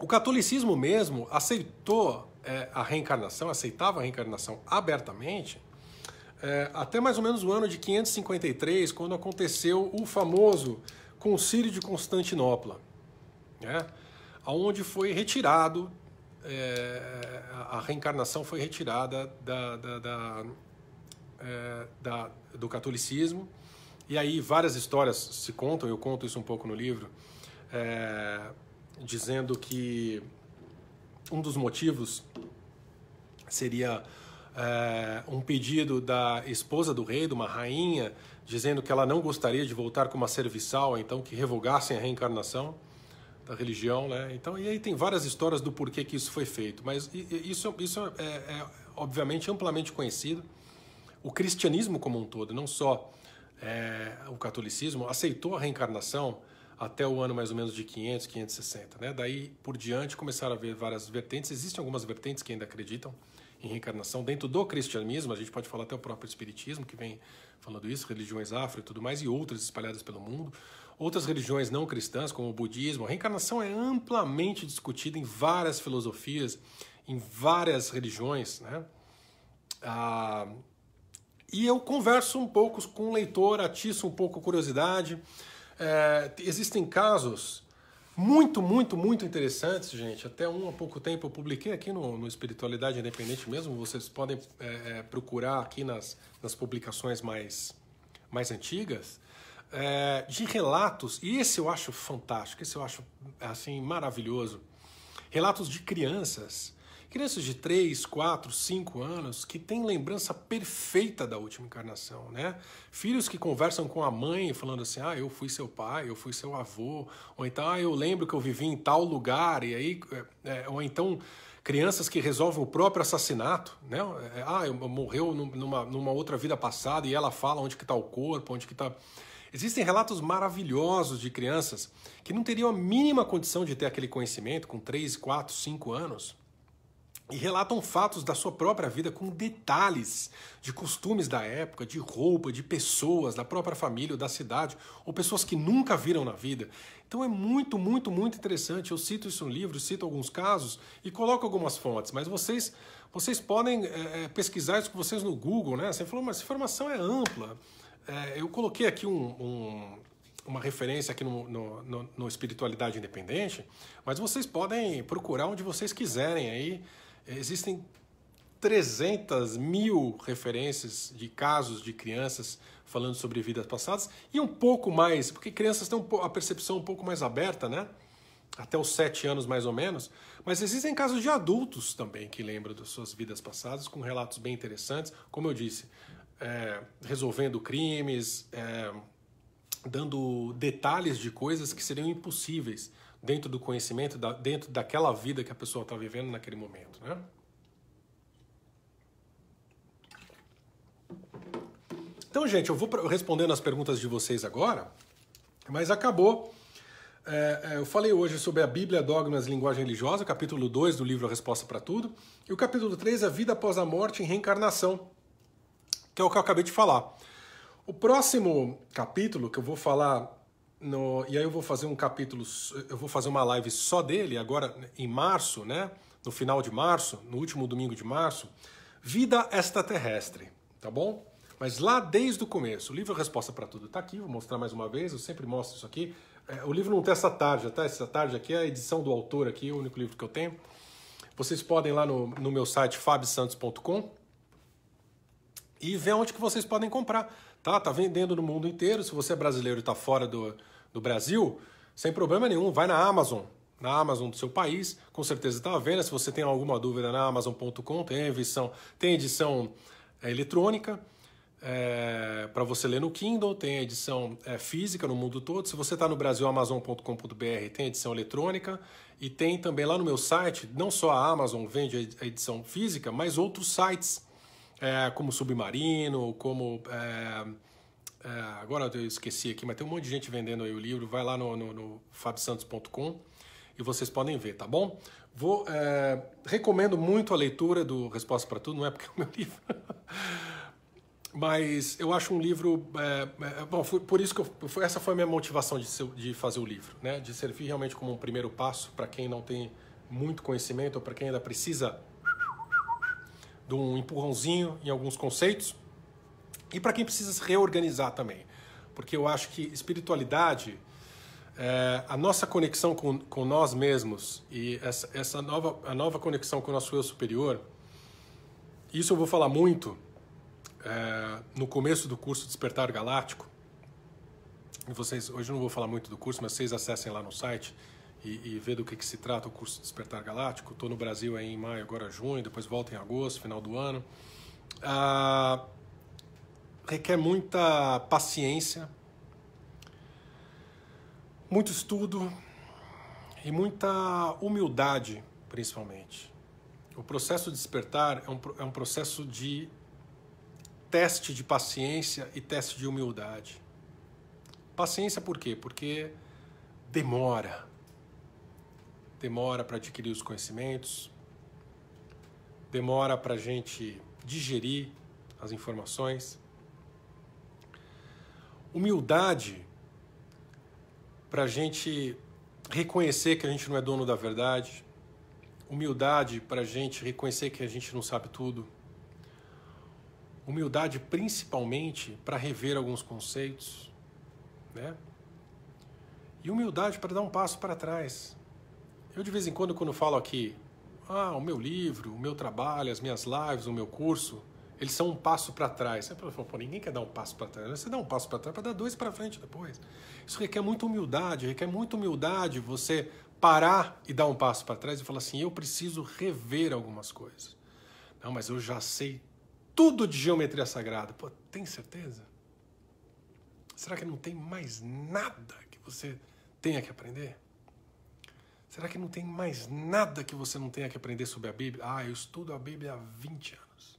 o catolicismo mesmo aceitou é, a reencarnação, aceitava a reencarnação abertamente, é, até mais ou menos o ano de 553, quando aconteceu o famoso Concílio de Constantinopla, né? onde foi retirado, é, a reencarnação foi retirada da, da, da, é, da, do catolicismo, e aí várias histórias se contam, eu conto isso um pouco no livro, é, dizendo que um dos motivos seria é, um pedido da esposa do rei, de uma rainha, dizendo que ela não gostaria de voltar como uma serviçal, então que revogassem a reencarnação da religião, né? Então, e aí tem várias histórias do porquê que isso foi feito, mas isso, isso é, é, é obviamente amplamente conhecido. O cristianismo como um todo, não só é, o catolicismo, aceitou a reencarnação até o ano mais ou menos de 500, 560, né? Daí por diante começaram a ver várias vertentes. Existem algumas vertentes que ainda acreditam em reencarnação dentro do cristianismo, a gente pode falar até o próprio espiritismo que vem falando isso, religiões afro e tudo mais e outras espalhadas pelo mundo, outras religiões não cristãs como o budismo, a reencarnação é amplamente discutida em várias filosofias, em várias religiões, né? Ah, e eu converso um pouco com o leitor, atiço um pouco a curiosidade. É, existem casos muito, muito, muito interessantes, gente. Até um há pouco tempo eu publiquei aqui no, no Espiritualidade Independente mesmo. Vocês podem é, é, procurar aqui nas, nas publicações mais, mais antigas. É, de relatos, e esse eu acho fantástico, esse eu acho assim maravilhoso. Relatos de crianças Crianças de 3, 4, 5 anos que têm lembrança perfeita da última encarnação, né? Filhos que conversam com a mãe falando assim: "Ah, eu fui seu pai, eu fui seu avô", ou então: "Ah, eu lembro que eu vivi em tal lugar". E aí é, é ou então crianças que resolvem o próprio assassinato, né? É, ah, morreu numa, numa outra vida passada e ela fala onde que está o corpo, onde que está... Existem relatos maravilhosos de crianças que não teriam a mínima condição de ter aquele conhecimento com 3, 4, 5 anos, e relatam fatos da sua própria vida com detalhes de costumes da época, de roupa, de pessoas da própria família ou da cidade, ou pessoas que nunca viram na vida. Então é muito, muito, muito interessante. Eu cito isso no livro, cito alguns casos e coloco algumas fontes, mas vocês vocês podem é, pesquisar isso com vocês no Google, né? Você falou, mas essa informação é ampla. É, eu coloquei aqui um, um uma referência aqui no, no, no, no Espiritualidade Independente, mas vocês podem procurar onde vocês quiserem aí. Existem 300 mil referências de casos de crianças falando sobre vidas passadas e um pouco mais, porque crianças têm a percepção um pouco mais aberta, né? Até os sete anos mais ou menos. Mas existem casos de adultos também que lembram das suas vidas passadas com relatos bem interessantes, como eu disse, é, resolvendo crimes, é, dando detalhes de coisas que seriam impossíveis dentro do conhecimento, dentro daquela vida que a pessoa está vivendo naquele momento, né? Então, gente, eu vou respondendo as perguntas de vocês agora, mas acabou. É, é eu falei hoje sobre a Bíblia, Dogmas e Linguagem Religiosa, capítulo 2 do livro A Resposta para Tudo, e o capítulo 3, A é Vida Após a Morte e Reencarnação, que é o que eu acabei de falar. O próximo capítulo que eu vou falar no, e aí eu vou fazer um capítulo, eu vou fazer uma live só dele agora em março, né? No final de março, no último domingo de março, vida extraterrestre, tá bom? Mas lá desde o começo, o livro Resposta para Tudo está aqui, vou mostrar mais uma vez, eu sempre mostro isso aqui. É, o livro não tem essa tarja, tá? Essa tarja aqui é a edição do autor aqui, é o único livro que eu tenho. Vocês podem ir lá no, no meu site fabsantos.com e ver onde que vocês podem comprar. Tá, tá vendendo no mundo inteiro. Se você é brasileiro e está fora do, do Brasil, sem problema nenhum, vai na Amazon. Na Amazon do seu país, com certeza está à venda. Se você tem alguma dúvida na Amazon.com, tem edição, tem edição é, eletrônica é, para você ler no Kindle, tem edição é, física no mundo todo. Se você está no Brasil, amazon.com.br tem edição eletrônica e tem também lá no meu site, não só a Amazon vende a edição física, mas outros sites é, como Submarino, como. É, é, agora eu esqueci aqui, mas tem um monte de gente vendendo aí o livro. Vai lá no, no, no fabsantos.com e vocês podem ver, tá bom? Vou, é, recomendo muito a leitura do Resposta para Tudo, não é porque é o meu livro. mas eu acho um livro é, é, bom foi, por isso que eu, foi, essa foi a minha motivação de, ser, de, fazer o livro né de servir realmente como um primeiro passo para quem não tem muito conhecimento ou para quem ainda precisa de um empurrãozinho em alguns conceitos. E para quem precisa se reorganizar também. Porque eu acho que espiritualidade, é, a nossa conexão com, com nós mesmos e essa, essa nova, a nova conexão com o nosso eu superior, isso eu vou falar muito é, no começo do curso Despertar Galáctico. E vocês, hoje eu não vou falar muito do curso, mas vocês acessem lá no site e, e, ver do que, que se trata o curso Despertar Galáctico. Estou no Brasil aí em maio, agora junho, depois volto em agosto, final do ano. Ah, requer muita paciência, muito estudo e muita humildade, principalmente. O processo de despertar é um, é um processo de teste de paciência e teste de humildade. Paciência por quê? Porque demora demora para adquirir os conhecimentos, demora para a gente digerir as informações. Humildade para a gente reconhecer que a gente não é dono da verdade. Humildade para a gente reconhecer que a gente não sabe tudo. Humildade principalmente para rever alguns conceitos, né? E humildade para dar um passo para trás, eu de vez em quando, quando falo aqui, ah, o meu livro, o meu trabalho, as minhas lives, o meu curso, eles são um passo para trás. Você fala, pô, ninguém quer dar um passo para trás. Né? Você dá um passo para trás para dar dois para frente depois. Isso requer muita humildade, requer muita humildade você parar e dar um passo para trás e falar assim: eu preciso rever algumas coisas. Não, mas eu já sei tudo de geometria sagrada. Pô, tem certeza? Será que não tem mais nada que você tenha que aprender? Será que não tem mais nada que você não tenha que aprender sobre a Bíblia? Ah, eu estudo a Bíblia há 20 anos.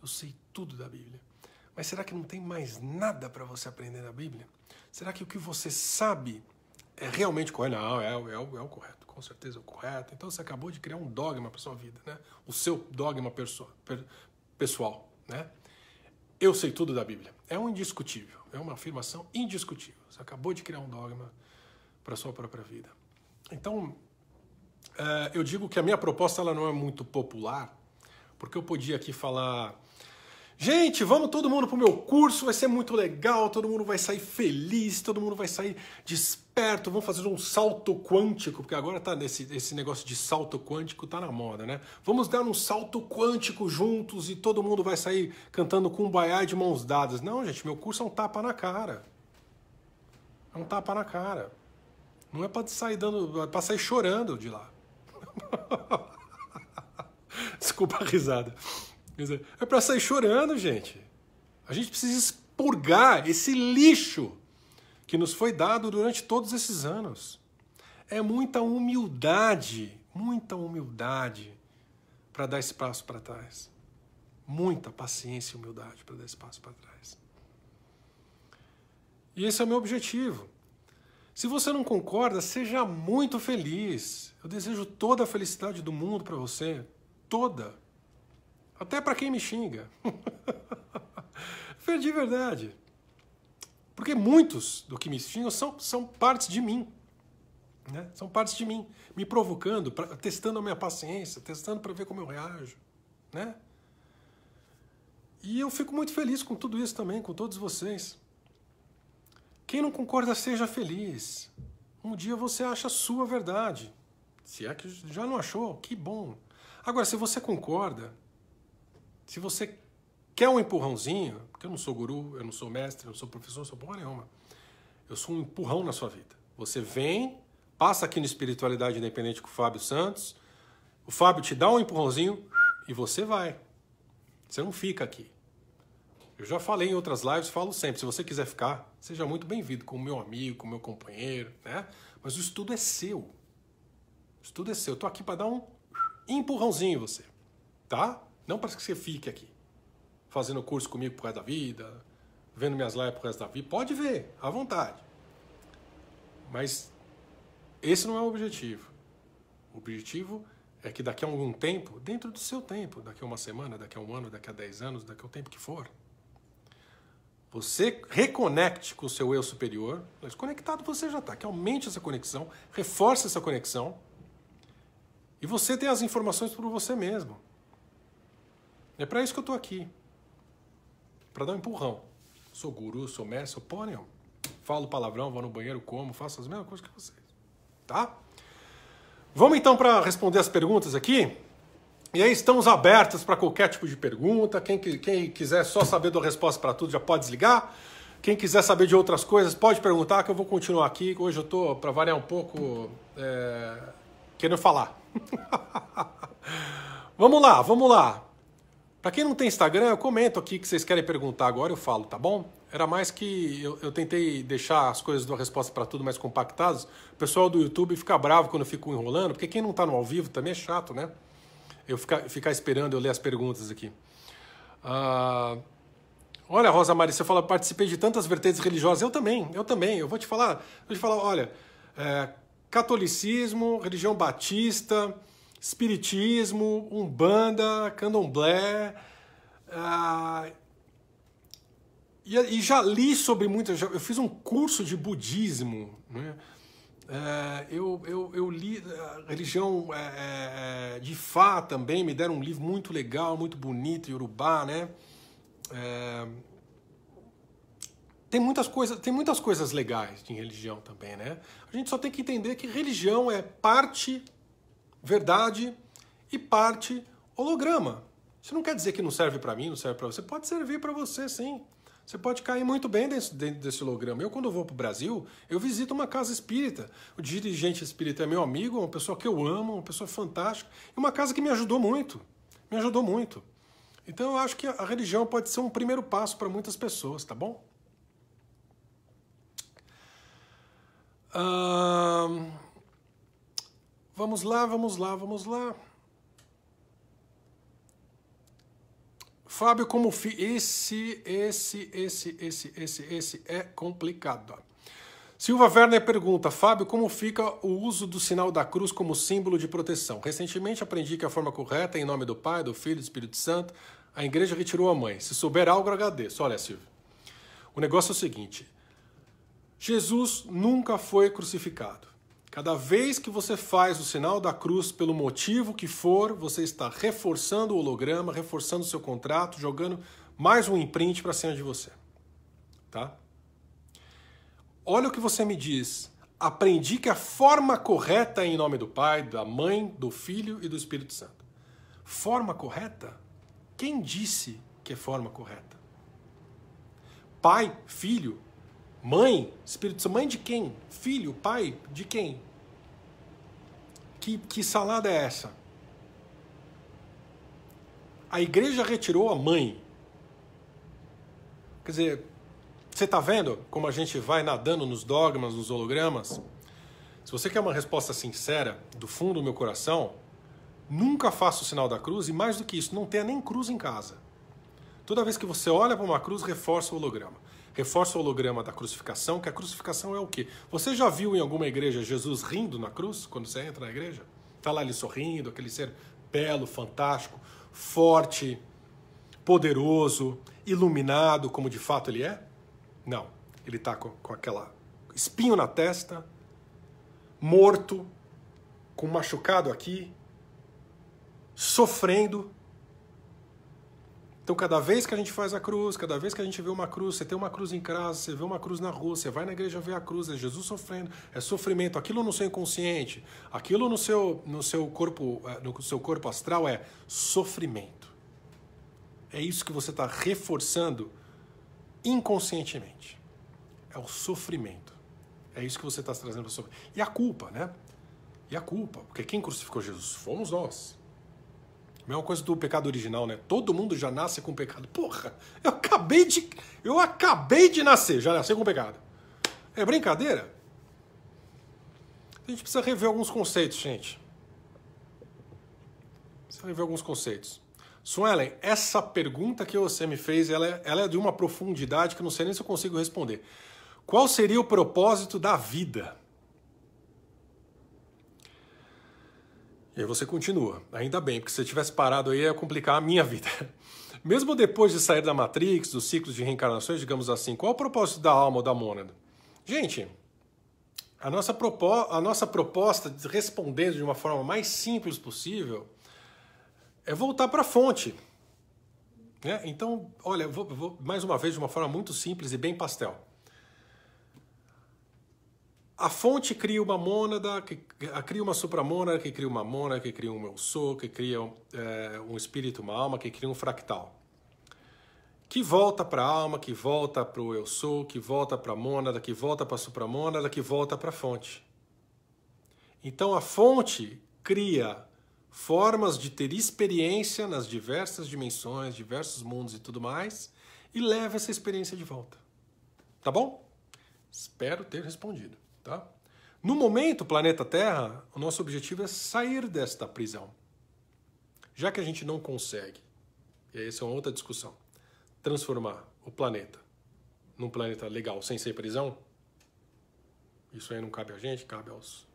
Eu sei tudo da Bíblia. Mas será que não tem mais nada para você aprender na Bíblia? Será que o que você sabe é realmente correto? Não, é, é, o, é o correto, com certeza é o correto. Então você acabou de criar um dogma para sua vida, né? O seu dogma pessoal, né? Eu sei tudo da Bíblia. É um indiscutível, é uma afirmação indiscutível. Você acabou de criar um dogma para sua própria vida. Então, eh, eu digo que a minha proposta ela não é muito popular, porque eu podia aqui falar. Gente, vamos todo mundo pro meu curso, vai ser muito legal, todo mundo vai sair feliz, todo mundo vai sair desperto, vamos fazer um salto quântico, porque agora tá nesse esse negócio de salto quântico tá na moda, né? Vamos dar um salto quântico juntos e todo mundo vai sair cantando com baiá de mãos dadas. Não, gente, meu curso é um tapa na cara. É um tapa na cara. Não é para sair dando, é para sair chorando de lá. Desculpa a risada. É para sair chorando, gente. A gente precisa expurgar esse lixo que nos foi dado durante todos esses anos. É muita humildade, muita humildade para dar espaço para trás. Muita paciência e humildade para dar espaço para trás. E esse é o meu objetivo. Se você não concorda, seja muito feliz. Eu desejo toda a felicidade do mundo para você, toda. Até para quem me xinga. de verdade. Porque muitos do que me xingam são, são partes de mim. Né? São partes de mim, me provocando, pra, testando a minha paciência, testando para ver como eu reajo. Né? E eu fico muito feliz com tudo isso também, com todos vocês. Quem não concorda, seja feliz. Um dia você acha a sua verdade. Se é que já não achou, que bom. Agora, se você concorda, se você quer um empurrãozinho, porque eu não sou guru, eu não sou mestre, eu não sou professor, eu sou porra nenhuma. Eu sou um empurrão na sua vida. Você vem, passa aqui no Espiritualidade Independente com o Fábio Santos, o Fábio te dá um empurrãozinho e você vai. Você não fica aqui. Eu já falei em outras lives, falo sempre, se você quiser ficar, seja muito bem-vindo como meu amigo, como meu companheiro, né? Mas o estudo é seu. O estudo é seu. Eu tô aqui para dar um empurrãozinho em você, tá? Não para que você fique aqui fazendo curso comigo por resto da vida, vendo minhas lives por resto da vida. Pode ver, à vontade. Mas esse não é o objetivo. O objetivo é que daqui a algum tempo, dentro do seu tempo, daqui a uma semana, daqui a um ano, daqui a dez anos, daqui ao tempo que for, você reconecte com o seu eu superior. Mas conectado você já está. Que aumente essa conexão, reforce essa conexão. E você tem as informações por você mesmo. É para isso que eu estou aqui. Para dar um empurrão. Sou guru, sou mestre, sou pônei. Falo palavrão, vou no banheiro, como, faço as mesmas coisas que vocês. Tá? Vamos então para responder as perguntas aqui. E aí estamos abertos para qualquer tipo de pergunta. Quem, quem quiser só saber da resposta para tudo já pode desligar. Quem quiser saber de outras coisas pode perguntar que eu vou continuar aqui. Hoje eu estou, para variar um pouco, é, querendo falar. vamos lá, vamos lá. Para quem não tem Instagram, eu comento aqui que vocês querem perguntar agora, eu falo, tá bom? Era mais que eu, eu tentei deixar as coisas da resposta para tudo mais compactadas. O pessoal do YouTube fica bravo quando eu fico enrolando, porque quem não está no ao vivo também é chato, né? eu ficar, ficar esperando eu ler as perguntas aqui. Ah, olha, Rosa Maria, você fala, participei de tantas vertentes religiosas. Eu também, eu também. Eu vou te falar, vou te falar, olha, é, catolicismo, religião batista, espiritismo, umbanda, candomblé. É, e, e, já li sobre muitas. Eu fiz um curso de budismo, né? É, eu, eu, eu li é, religião é, é, é, de Fá também, me deram um livro muito legal, muito bonito, Yorubá, né? É, tem muitas coisas tem muitas coisas legais de religião também né a gente só tem que entender que religião é parte verdade e parte holograma isso não quer dizer que não serve para mim não serve para você pode servir para você sim você pode cair muito bem dentro, desse holograma. Eu, quando vou para o Brasil, eu visito uma casa espírita. O dirigente espírita é meu amigo, uma pessoa que eu amo, uma pessoa fantástica. E uma casa que me ajudou muito. Me ajudou muito. Então eu acho que a religião pode ser um primeiro passo para muitas pessoas, tá bom? vamos lá, vamos lá, vamos lá. Fábio como fi... Esse, esse, esse, esse, esse, esse é complicado. Silva Werner pergunta: Fábio, como fica o uso do sinal da cruz como símbolo de proteção? Recentemente aprendi que a forma correta é em nome do Pai, do Filho e do Espírito Santo. A igreja retirou a mãe. Se souber algo, agradeço. Olha, Silva. o negócio é o seguinte: Jesus nunca foi crucificado. Cada vez que você faz o sinal da cruz pelo motivo que for, você está reforçando o holograma, reforçando o seu contrato, jogando mais um imprint para cima de você. Tá? Olha o que você me diz. Aprendi que a forma correta é em nome do Pai, da Mãe, do Filho e do Espírito Santo. Forma correta? Quem disse que é forma correta? Pai, Filho Mãe? Espírito Santo. Mãe de quem? Filho? Pai? De quem? Que, que salada é essa? A igreja retirou a mãe. Quer dizer, você está vendo como a gente vai nadando nos dogmas, nos hologramas? Se você quer uma resposta sincera, do fundo do meu coração, nunca faça o sinal da cruz e mais do que isso, não tenha nem cruz em casa. Toda vez que você olha para uma cruz, reforça o holograma reforça o holograma da crucificação, que a crucificação é o quê? Você já viu em alguma igreja Jesus rindo na cruz, quando você entra na igreja? Está lá ele sorrindo, aquele ser belo, fantástico, forte, poderoso, iluminado, como de fato ele é? Não. Ele está com, com aquela espinho na testa, morto, com machucado aqui, sofrendo, então, cada vez que a gente faz a cruz, cada vez que a gente vê uma cruz, você tem uma cruz em casa, você vê uma cruz na rua, você vai na igreja ver a cruz, é Jesus sofrendo, é sofrimento. Aquilo no seu inconsciente, aquilo no seu, no seu corpo, é, no seu corpo astral é sofrimento. É isso que você está reforçando inconscientemente. É o sofrimento. É isso que você está trazendo para o sofrimento. E a culpa, né? E a culpa, porque quem crucificou Jesus fomos nós. Mesma coisa do pecado original, né? Todo mundo já nasce com pecado. Porra, eu acabei de. Eu acabei de nascer, já nasci com pecado. É brincadeira? A gente precisa rever alguns conceitos, gente. Precisa rever alguns conceitos. Suelen, essa pergunta que você me fez, ela é, ela é de uma profundidade que eu não sei nem se eu consigo responder. Qual seria o propósito da vida? E aí você continua. Ainda bem, porque se você tivesse parado aí ia complicar a minha vida. Mesmo depois de sair da Matrix, dos ciclos de reencarnações, digamos assim, qual o propósito da alma ou da mônada? Gente, a nossa, propo... a nossa proposta, respondendo de uma forma mais simples possível, é voltar para a fonte. Né? Então, olha, vou, vou mais uma vez de uma forma muito simples e bem pastel. A fonte cria uma mônada, que cria uma supramônada, que cria uma mônada, que cria um eu sou, que cria um, eh, é, um espírito, uma alma, que cria um fractal. Que volta para a alma, que volta para o eu sou, que volta para a mônada, que volta para a supramônada, que volta para a fonte. Então a fonte cria formas de ter experiência nas diversas dimensões, diversos mundos e tudo mais, e leva essa experiência de volta. Tá bom? Espero ter respondido. Tá? No momento, planeta Terra, o nosso objetivo é sair desta prisão. Já que a gente não consegue, e essa é uma outra discussão, transformar o planeta num planeta legal sem ser prisão, isso aí não cabe a gente, cabe aos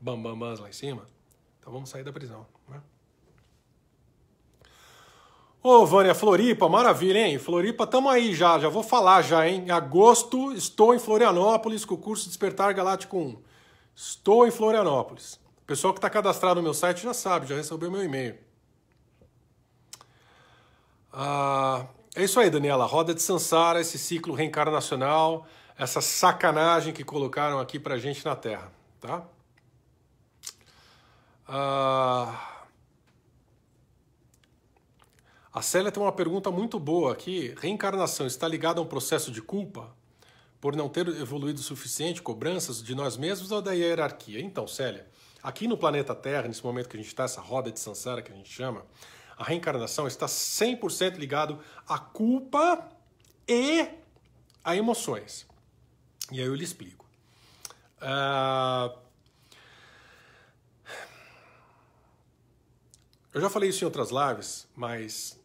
bambambãs lá em cima. Então vamos sair da prisão. Ô, Vânia, Floripa, maravilha, hein? Floripa, tamo aí já, já vou falar já, hein? Em agosto, estou em Florianópolis com o curso Despertar Galáctico 1. Estou em Florianópolis. O pessoal que está cadastrado no meu site já sabe, já recebeu meu e-mail. Ah, é isso aí, Daniela. Roda de Sansara, esse ciclo reencarnacional, essa sacanagem que colocaram aqui pra gente na Terra, tá? Ah... A Célia tem uma pergunta muito boa aqui. Reencarnação está ligada a um processo de culpa por não ter evoluído o suficiente, cobranças de nós mesmos ou da hierarquia? Então, Célia, aqui no planeta Terra, nesse momento que a gente está, essa roda de Sansara que a gente chama, a reencarnação está 100% ligado à culpa e a emoções. E aí eu lhe explico. Uh... Eu já falei isso em outras lives, mas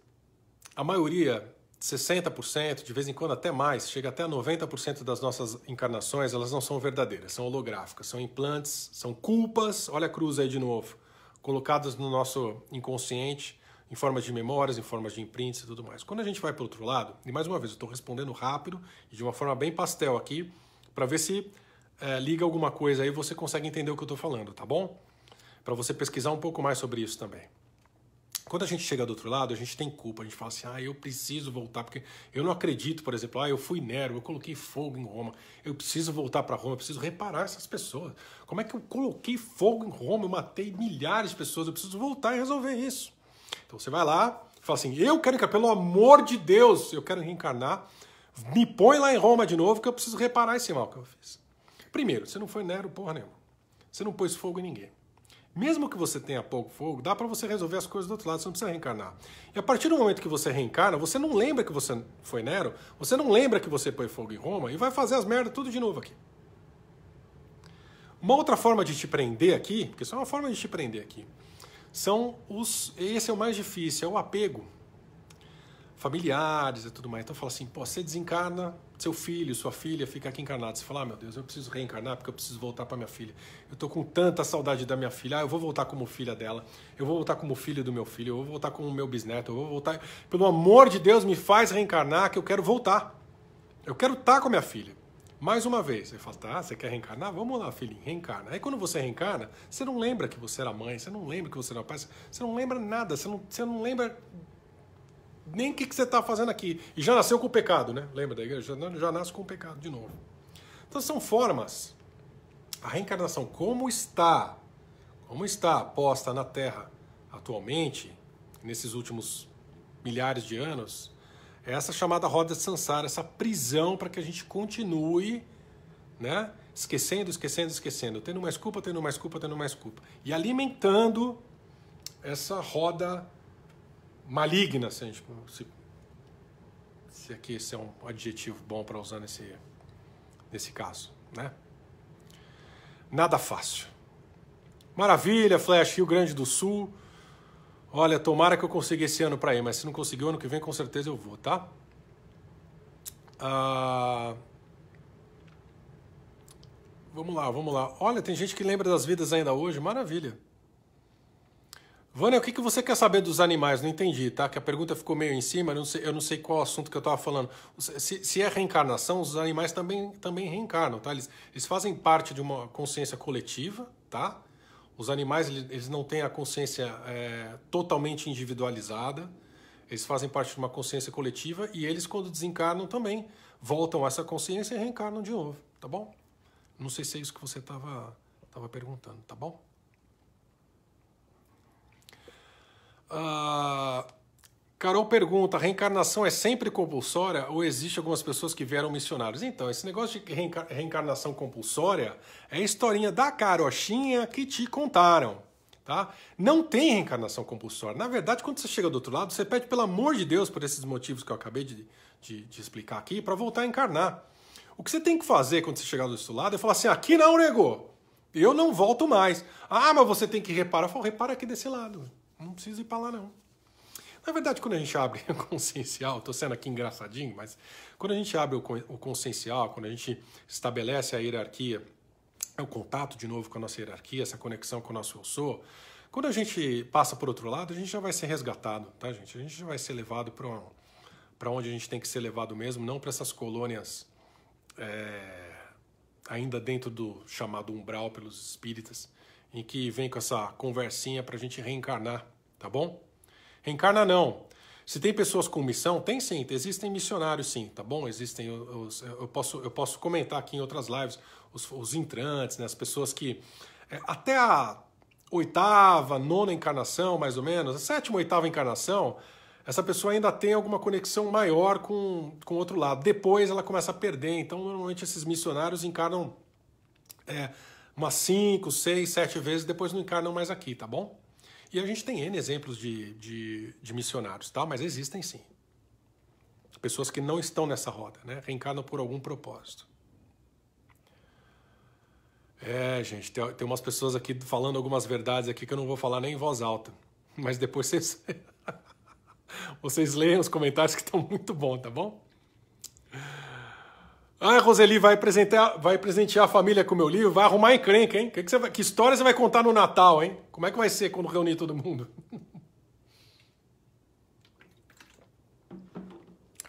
a maioria, 60%, de vez em quando até mais, chega até 90% das nossas encarnações, elas não são verdadeiras, são holográficas, são implantes, são culpas, olha a cruz aí de novo, colocadas no nosso inconsciente em forma de memórias, em forma de imprints e tudo mais. Quando a gente vai para o outro lado, e mais uma vez, eu estou respondendo rápido e de uma forma bem pastel aqui, para ver se é, liga alguma coisa aí você consegue entender o que eu estou falando, tá bom? Para você pesquisar um pouco mais sobre isso também. Quando a gente chega do outro lado, a gente tem culpa. A gente fala assim, ah, eu preciso voltar, porque eu não acredito, por exemplo, ah, eu fui Nero, eu coloquei fogo em Roma, eu preciso voltar para Roma, eu preciso reparar essas pessoas. Como é que eu coloquei fogo em Roma, eu matei milhares de pessoas, eu preciso voltar e resolver isso. Então você vai lá, fala assim, eu quero reencarnar, pelo amor de Deus, eu quero reencarnar, me põe lá em Roma de novo que eu preciso reparar esse mal que eu fiz. Primeiro, você não foi Nero porra nenhuma. Você não pôs fogo em ninguém. Mesmo que você tenha pouco fogo, dá para você resolver as coisas do outro lado, você não precisa reencarnar. E a partir do momento que você reencarna, você não lembra que você foi Nero, você não lembra que você põe fogo em Roma e vai fazer as merdas tudo de novo aqui. Uma outra forma de te prender aqui, porque isso é uma forma de te prender aqui, são os. Esse é o mais difícil, é o apego. Familiares e tudo mais. Então fala assim, pô, você desencarna, seu filho, sua filha fica aqui encarnado. Você fala, ah, meu Deus, eu preciso reencarnar porque eu preciso voltar para minha filha. Eu estou com tanta saudade da minha filha. Ah, eu vou voltar como filha dela. Eu vou voltar como filho do meu filho. Eu vou voltar como meu bisneto. Eu vou voltar. Pelo amor de Deus, me faz reencarnar que eu quero voltar. Eu quero estar tá com a minha filha. Mais uma vez, você fala, tá, você quer reencarnar? Vamos lá, filhinho, reencarna. Aí quando você reencarna, você não lembra que você era mãe, você não lembra que você era pai, você não lembra nada, você não, você não lembra nem o que, que você está fazendo aqui. E já nasceu com o pecado, né? Lembra da igreja? Já, já nasce com o pecado de novo. Então são formas. A reencarnação, como está, como está posta na Terra atualmente, nesses últimos milhares de anos, é essa chamada roda de Sansara, essa prisão para que a gente continue, né? Esquecendo, esquecendo, esquecendo, tendo mais culpa, tendo mais culpa, tendo mais culpa. E alimentando essa roda maligna, se, assim, gente, tipo, se, se aqui esse é um adjetivo bom para usar nesse, nesse caso, né? Nada fácil. Maravilha, Flash, Rio Grande do Sul. Olha, tomara que eu consiga esse ano para ir, mas se não conseguir, ano que vem com certeza eu vou, tá? Ah... Vamos lá, vamos lá. Olha, tem gente que lembra das vidas ainda hoje, maravilha. Vânia, o que, que você quer saber dos animais? Não entendi, tá? Que a pergunta ficou meio em cima, eu não sei, eu não sei qual assunto que eu estava falando. Se, se, é reencarnação, os animais também, também reencarnam, tá? Eles, eles fazem parte de uma consciência coletiva, tá? Os animais, eles não têm a consciência é, totalmente individualizada. Eles fazem parte de uma consciência coletiva e eles, quando desencarnam também, voltam a essa consciência e reencarnam de novo, tá bom? Não sei se é isso que você estava perguntando, tá bom? Ah, Carol pergunta: reencarnação é sempre compulsória ou existe algumas pessoas que vieram missionários? Então, esse negócio de reenca reencarnação compulsória é a historinha da carochinha que te contaram. Tá? Não tem reencarnação compulsória. Na verdade, quando você chega do outro lado, você pede pelo amor de Deus, por esses motivos que eu acabei de, de, de explicar aqui, para voltar a encarnar. O que você tem que fazer quando você chegar do outro lado é falar assim: aqui não, nego, eu não volto mais. Ah, mas você tem que reparar. Eu falo, repara aqui desse lado. Não precisa ir para lá, não. Na verdade, quando a gente abre o consciencial, estou sendo aqui engraçadinho, mas quando a gente abre o consciencial, quando a gente estabelece a hierarquia, é o contato de novo com a nossa hierarquia, essa conexão com o nosso eu sou, quando a gente passa por outro lado, a gente já vai ser resgatado, tá, gente? A gente já vai ser levado para onde a gente tem que ser levado mesmo, não para essas colônias é, ainda dentro do chamado umbral pelos espíritas, em que vem com essa conversinha para a gente reencarnar, tá bom? Reencarna não. Se tem pessoas com missão, tem sim, existem missionários sim, tá bom? Existem, os, eu, posso, eu posso comentar aqui em outras lives, os, os entrantes, né? as pessoas que é, até a oitava, nona encarnação, mais ou menos, a sétima, oitava encarnação, essa pessoa ainda tem alguma conexão maior com o outro lado. Depois ela começa a perder, então normalmente esses missionários encarnam... É, umas 5, 6, 7 vezes, depois não encarnam mais aqui, tá bom? E a gente tem N exemplos de, de, de missionários, tá? Mas existem sim. Pessoas que não estão nessa roda, né? Reencarnam por algum propósito. É, gente, tem, tem umas pessoas aqui falando algumas verdades aqui que eu não vou falar nem em voz alta. Mas depois vocês. vocês leiam os comentários que estão muito bom, tá bom? Ah, Roseli, vai presentear, vai presentear a família com o meu livro, vai arrumar encrenca, hein? Que, que, que, história você vai contar no Natal, hein? Como é que vai ser quando reunir todo mundo?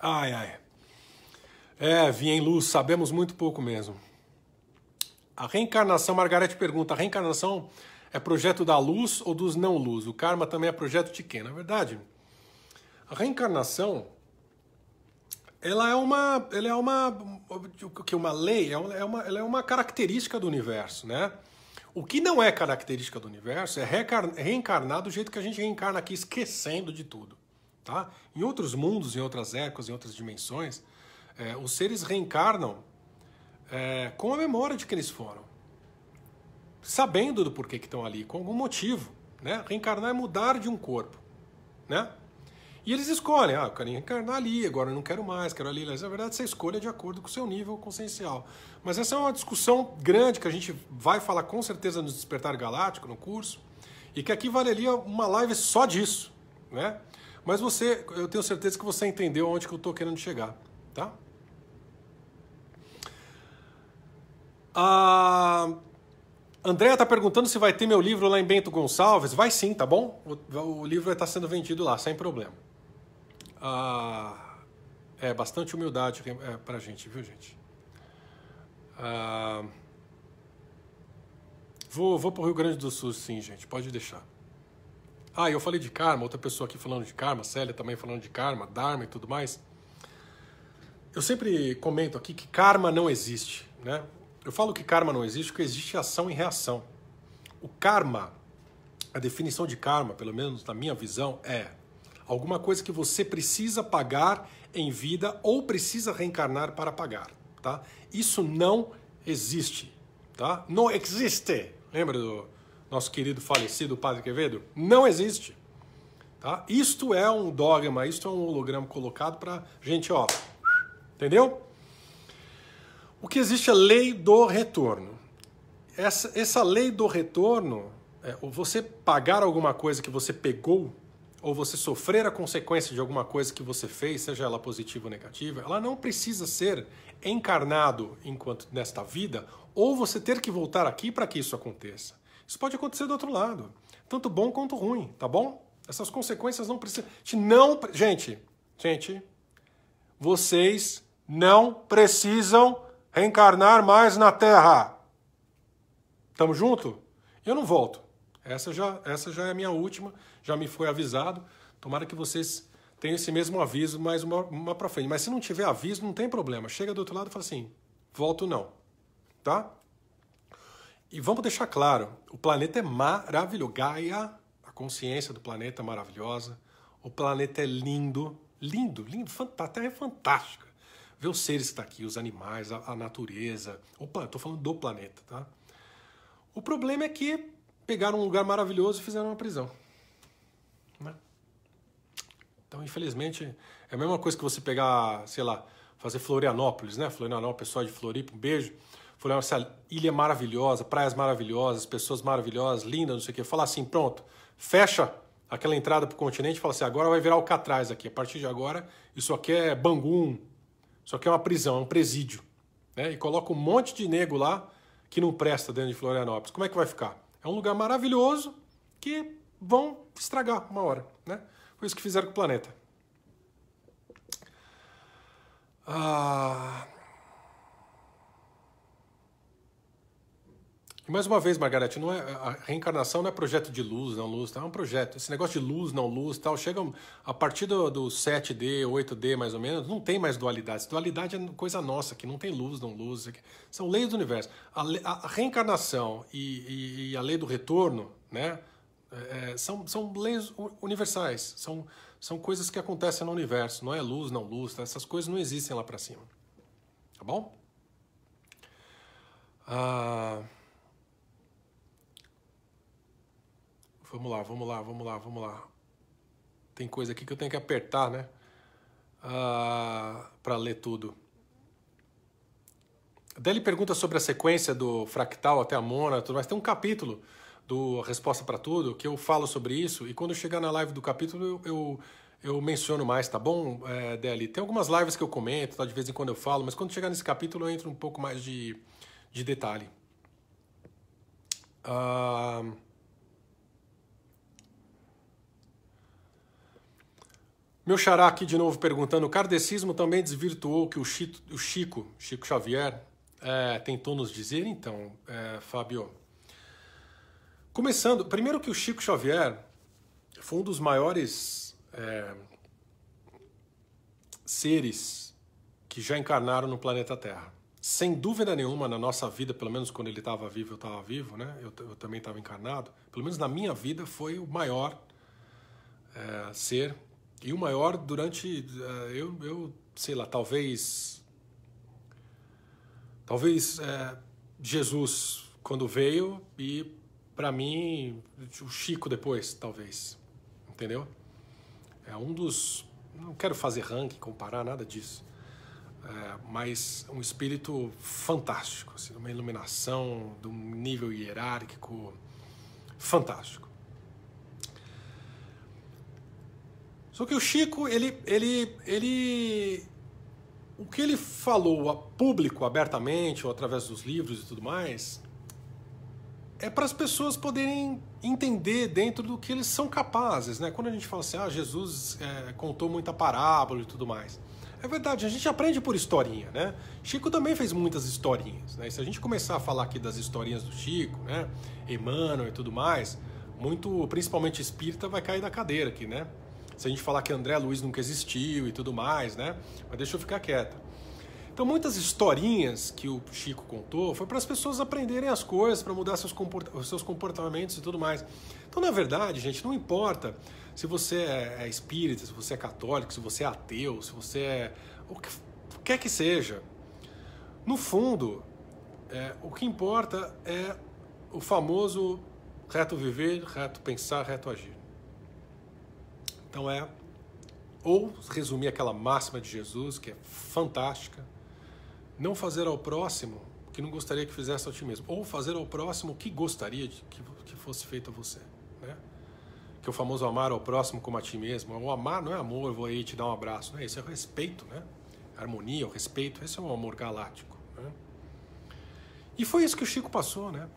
Ai, ai. É, vi em luz, sabemos muito pouco mesmo. A reencarnação, Margarete pergunta, a reencarnação é projeto da luz ou dos não-luz? O karma também é projeto de quem? Na é verdade, a reencarnação ela é uma, ela é uma, que uma lei, é, é uma, ela é uma característica do universo, né? O que não é característica do universo é reencarnar do jeito que a gente reencarna aqui, esquecendo de tudo. Tá? Em outros mundos, em outras épocas, em outras dimensões, é, os seres reencarnam é, com a memória de que eles foram, sabendo do porquê que estão ali, com algum motivo. Né? Reencarnar é mudar de um corpo. Né? E eles escolhem, ah, eu quero encarnar ali, agora eu não quero mais, quero ali. Mas, na verdade, você escolha de acordo com o seu nível consciencial. Mas essa é uma discussão grande que a gente vai falar com certeza no Despertar Galáctico, no curso, e que aqui valeria uma live só disso, né? Mas você, eu tenho certeza que você entendeu onde que eu estou querendo chegar, tá? A ah, Andréa está perguntando se vai ter meu livro lá em Bento Gonçalves. Vai sim, tá bom? O, o livro vai estar sendo vendido lá, sem problema. Ah, é bastante humildade é, para a gente, viu, gente? Ah, vou, vou para o Rio Grande do Sul, sim, gente, pode deixar. Ah, eu falei de karma, outra pessoa aqui falando de karma, Célia também falando de karma, Dharma e tudo mais. Eu sempre comento aqui que karma não existe, né? Eu falo que karma não existe porque existe ação e reação. O karma, a definição de karma, pelo menos na minha visão, é alguma coisa que você precisa pagar em vida ou precisa reencarnar para pagar, tá? Isso não existe, tá? Não existe. Lembra do nosso querido falecido Padre Quevedo? Não existe. Tá? Isto é um dogma, isto é um holograma colocado para gente, ó, entendeu? O que existe é a lei do retorno. Essa, essa lei do retorno, é, você pagar alguma coisa que você pegou ou você sofrer a consequência de alguma coisa que você fez, seja ela positiva ou negativa, ela não precisa ser encarnado enquanto nesta vida, ou você ter que voltar aqui para que isso aconteça. Isso pode acontecer do outro lado, tanto bom quanto ruim, tá bom? Essas consequências não precisam. Não, gente, gente, vocês não precisam reencarnar mais na Terra. Tamo junto? Eu não volto. Essa já, essa já é a minha última já me foi avisado. Tomara que vocês tenham esse mesmo aviso mais uma, uma para frente. Mas se não tiver aviso, não tem problema. Chega do outro lado e fala assim: volto não. Tá? E vamos deixar claro: o planeta é maravilhoso. Gaia, a consciência do planeta é maravilhosa. O planeta é lindo, lindo, lindo, fantástico. A Terra é fantástica. Ver os seres que estão tá aqui, os animais, a, a natureza. Opa, estou falando do planeta, tá? O problema é que pegaram um lugar maravilhoso e fizeram uma prisão. Então, infelizmente, é a mesma coisa que você pegar, sei lá, fazer Florianópolis, né? Florianópolis, pessoal de Floripa, um beijo. Florianópolis, é ilha maravilhosa, praias maravilhosas, pessoas maravilhosas, linda, não sei o quê. Falar assim, pronto, fecha aquela entrada para o continente e fala assim, agora vai virar o Catraz aqui. A partir de agora, isso aqui é Bangum, isso aqui é uma prisão, é um presídio. Né? E coloca um monte de nego lá que não presta dentro de Florianópolis. Como é que vai ficar? É um lugar maravilhoso que vão estragar uma hora, né? Foi isso que fizeram com o planeta. Ah... E mais uma vez, Margarete, não é, a reencarnação não é projeto de luz, não luz, tá? é um projeto. Esse negócio de luz, não luz, tal, chega a partir do, do 7D, 8D mais ou menos, não tem mais dualidade. Dualidade é coisa nossa, que não tem luz, não luz. São leis do universo. A, a reencarnação e, e, e a lei do retorno, né? É, é, são, são leis universais, são, são coisas que acontecem no universo, não é luz, não luz, tá? essas coisas não existem lá para cima. Tá bom? Ah, vamos lá, vamos lá, vamos lá, vamos lá. Tem coisa aqui que eu tenho que apertar, né? Ah, para ler tudo. Dele pergunta sobre a sequência do fractal até a mona, tudo mais. Tem um capítulo do Resposta para Tudo, que eu falo sobre isso e quando chegar na live do capítulo eu, eu, eu menciono mais, tá bom, é, Deli? Tem algumas lives que eu comento, tá? de vez em quando eu falo, mas quando chegar nesse capítulo eu entro um pouco mais de, de detalhe. Ah, meu xará aqui de novo perguntando: o kardecismo também desvirtuou o que o Chico, o Chico, Chico Xavier é, tentou nos dizer? Então, é, Fábio, Começando, primeiro que o Chico Xavier foi um dos maiores é, seres que já encarnaram no planeta Terra. Sem dúvida nenhuma, na nossa vida, pelo menos quando ele estava vivo, eu estava vivo, né? Eu, eu também estava encarnado. Pelo menos na minha vida, foi o maior é, ser e o maior durante é, eu, eu sei lá talvez talvez é, Jesus quando veio e para mim, o Chico depois, talvez. Entendeu? É um dos. Não quero fazer ranking, comparar, nada disso. É, mas um espírito fantástico, assim, uma iluminação de um nível hierárquico fantástico. Só que o Chico, ele, ele, ele, o que ele falou a público, abertamente, ou através dos livros e tudo mais, é para as pessoas poderem entender dentro do que eles são capazes, né? Quando a gente fala assim, ah, Jesus é, contou muita parábola e tudo mais. É verdade, a gente aprende por historinha, né? Chico também fez muitas historinhas, né? E se a gente começar a falar aqui das historinhas do Chico, né? Emmanuel e tudo mais, muito, principalmente espírita, vai cair da cadeira aqui, né? Se a gente falar que André Luiz nunca existiu e tudo mais, né? Mas deixa eu ficar quieta. Então, muitas historinhas que o Chico contou foi para as pessoas aprenderem as coisas, para mudar seus, seus comportamentos e tudo mais. Então, na verdade, gente, não importa se você é, é espírita, se você é católico, se você é ateu, se você é. o que quer que seja. No fundo, é, o que importa é o famoso reto viver, reto pensar, reto agir. Então é ou resumir aquela máxima de Jesus que é fantástica, não fazer ao próximo o que não gostaria que fizesse a ti mesmo. Ou fazer ao próximo o que gostaria de que, que fosse feito a você. Né? Que é o famoso amar ao próximo como a ti mesmo. O amar não é amor, eu vou aí te dar um abraço. Não é isso, é respeito, né? Harmonia, o respeito. Esse é um amor galáctico. Né? E foi isso que o Chico passou, né?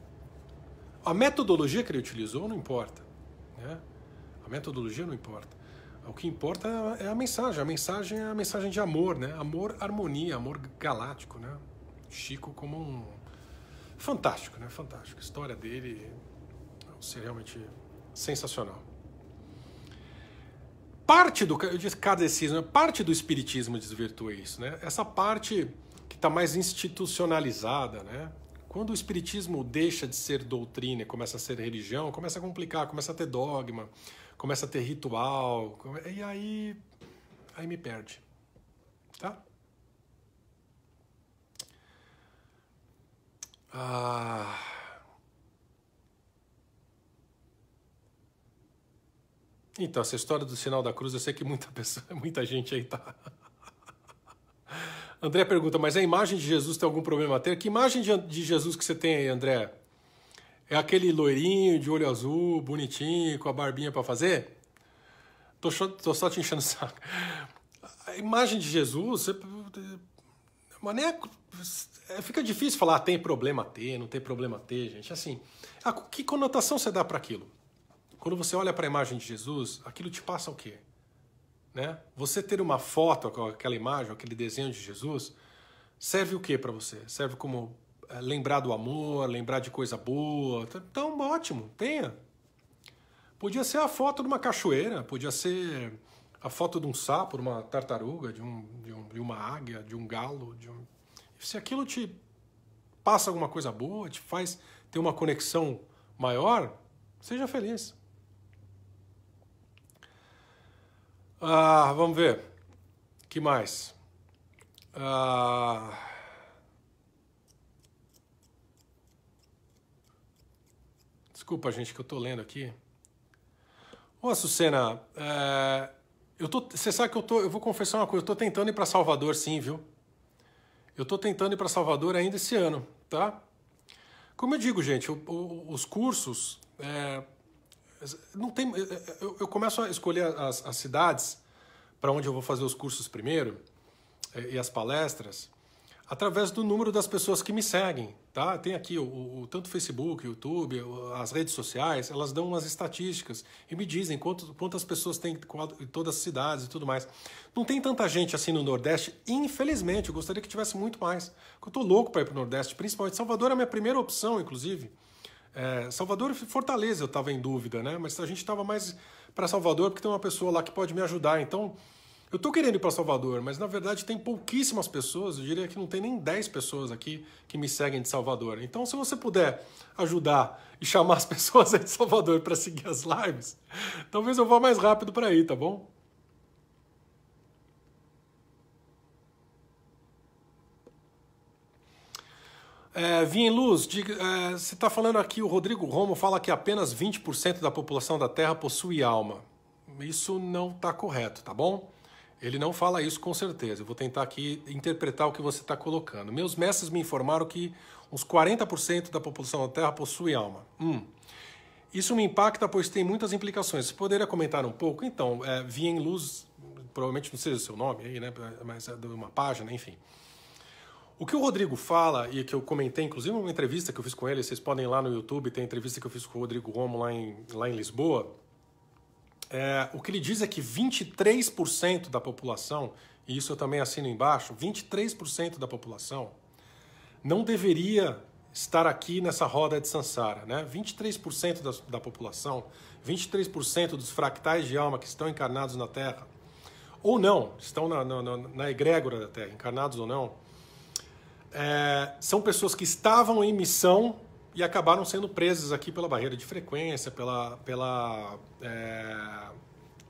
A metodologia que ele utilizou não importa. Né? A metodologia não importa. O que importa é a mensagem. A mensagem é a mensagem de amor, né? Amor, harmonia, amor galáctico, né? Chico como um fantástico, né? Fantástico. A história dele é um ser realmente sensacional. Parte do eu disse kardecismo, né? parte do espiritismo desvirtua isso, né? Essa parte que está mais institucionalizada, né? Quando o espiritismo deixa de ser doutrina e começa a ser religião, começa a complicar, começa a ter dogma, começa a ter ritual, e aí, aí me perde, tá? Ah... Então, essa história do sinal da cruz, eu sei que muita, pessoa, muita gente aí tá. André pergunta, mas a imagem de Jesus tem algum problema a ter? Que imagem de Jesus que você tem aí, André? É aquele loirinho de olho azul, bonitinho, com a barbinha para fazer? Tô, tô, só te enchendo o saco. A imagem de Jesus, você, maneco, é, é, fica difícil falar ah, tem problema ter, não tem problema ter, gente. Assim, a, que conotação você dá para aquilo? Quando você olha para a imagem de Jesus, aquilo te passa o quê? Né? Você ter uma foto com aquela imagem, aquele desenho de Jesus, serve o quê para você? Serve como eh, lembrar do amor, lembrar de coisa boa. Então, ótimo, tenha. Podia ser a foto de uma cachoeira, podia ser a foto de um sapo, de uma tartaruga, de, um, de, um, de uma águia, de um galo. De um... Se aquilo te passa alguma coisa boa, te faz ter uma conexão maior, seja feliz. Ah, vamos ver. que mais? Ah. Desculpa, gente, que eu tô lendo aqui. Ô, Açucena, é... eu tô, você sabe que eu tô, eu vou confessar uma coisa, eu tô tentando ir para Salvador, sim, viu? Eu tô tentando ir para Salvador ainda esse ano, tá? Como eu digo, gente, o, o, os cursos, é... não tem, é, é, eu, eu, começo a escolher as, as cidades para onde eu vou fazer os cursos primeiro é, e as palestras através do número das pessoas que me seguem, tá? Tem aqui o, o tanto Facebook, YouTube, as redes sociais, elas dão umas estatísticas e me dizem quanto, quantas pessoas tem em todas as cidades e tudo mais. Não tem tanta gente assim no Nordeste, infelizmente, eu gostaria que tivesse muito mais. Eu tô louco para ir pro Nordeste, principalmente Salvador é a minha primeira opção, inclusive. É, Salvador e Fortaleza eu estava em dúvida, né? Mas a gente estava mais para Salvador porque tem uma pessoa lá que pode me ajudar. Então, eu estou querendo ir para Salvador, mas na verdade tem pouquíssimas pessoas, eu diria que não tem nem 10 pessoas aqui que me seguem de Salvador. Então, se você puder ajudar e chamar as pessoas aí de Salvador para seguir as lives, talvez eu vá mais rápido para aí, tá bom? É, em Luz, é, você está falando aqui, o Rodrigo Romo fala que apenas 20% da população da Terra possui alma. Isso não está correto, tá bom? Ele não fala isso com certeza. Eu vou tentar aqui interpretar o que você está colocando. Meus mestres me informaram que uns 40% da população da Terra possui alma. Hum. Isso me impacta, pois tem muitas implicações. Você poderia comentar um pouco? Então, é, vi em luz, provavelmente não seja o seu nome aí, né? Mas é de uma página, enfim. O que o Rodrigo fala, e que eu comentei, inclusive, numa entrevista que eu fiz com ele, vocês podem ir lá no YouTube, tem a entrevista que eu fiz com o Rodrigo Romo lá em, lá em Lisboa é, o que ele diz é que 23% da população, e isso eu também assino embaixo, 23% da população não deveria estar aqui nessa roda de Sansara. Né? 23% da, da população, 23% dos fractais de alma que estão encarnados na Terra, ou não, estão na, na, na egrégora da Terra, encarnados ou não, é, são pessoas que estavam em missão e acabaram sendo presos aqui pela barreira de frequência, pela, pela, é,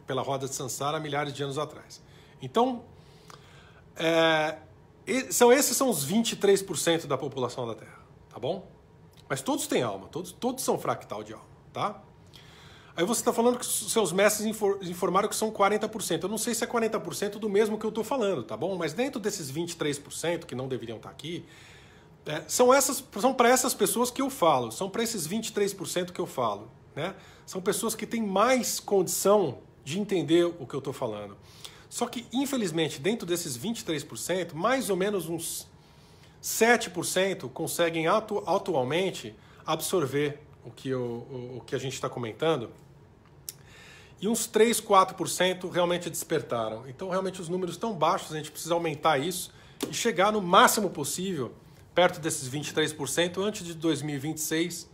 pela roda de Sansara milhares de anos atrás. Então, é, são, esses são os 23% da população da Terra, tá bom? Mas todos têm alma, todos, todos são fractal de alma, tá? Aí você está falando que seus mestres informaram que são 40%. Eu não sei se é 40% do mesmo que eu estou falando, tá bom? Mas dentro desses 23% que não deveriam estar tá aqui, é, são essas, são para essas pessoas que eu falo, são para esses 23% que eu falo. Né? São pessoas que têm mais condição de entender o que eu estou falando. Só que, infelizmente, dentro desses 23%, mais ou menos uns 7% conseguem atu atualmente absorver o que, eu, o, o que a gente está comentando. E uns 3, 4% realmente despertaram. Então, realmente, os números tão baixos, a gente precisa aumentar isso e chegar no máximo possível perto desses 23%, antes de 2026,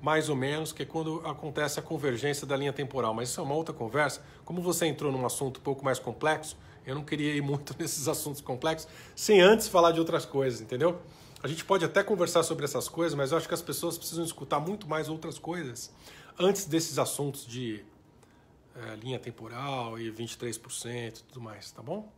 mais ou menos, que é quando acontece a convergência da linha temporal. Mas isso é uma outra conversa. Como você entrou num assunto um pouco mais complexo, eu não queria ir muito nesses assuntos complexos sem antes falar de outras coisas, entendeu? A gente pode até conversar sobre essas coisas, mas eu acho que as pessoas precisam escutar muito mais outras coisas antes desses assuntos de é, linha temporal e 23% e tudo mais, tá bom?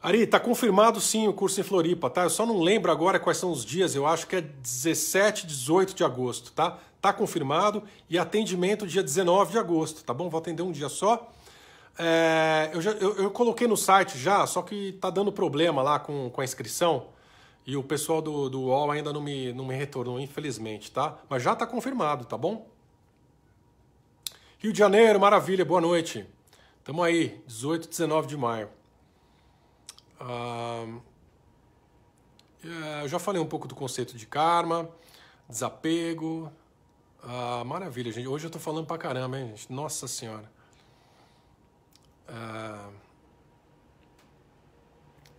Ari, tá confirmado sim o curso em Floripa, tá? Eu só não lembro agora quais são os dias, eu acho que é 17, 18 de agosto, tá? Tá confirmado e atendimento dia 19 de agosto, tá bom? Vou atender um dia só. É, eu, já, eu, eu, coloquei no site já, só que tá dando problema lá com, com a inscrição e o pessoal do, do UOL ainda não me, não me retornou, infelizmente, tá? Mas já tá confirmado, tá bom? Rio de Janeiro, maravilha, boa noite. Tamo aí, 18, 19 de maio. É, eu já falei um pouco do conceito de karma, desapego. Ah, maravilha, gente. Hoje eu estou falando pra caramba, hein, gente? Nossa Senhora. Ah,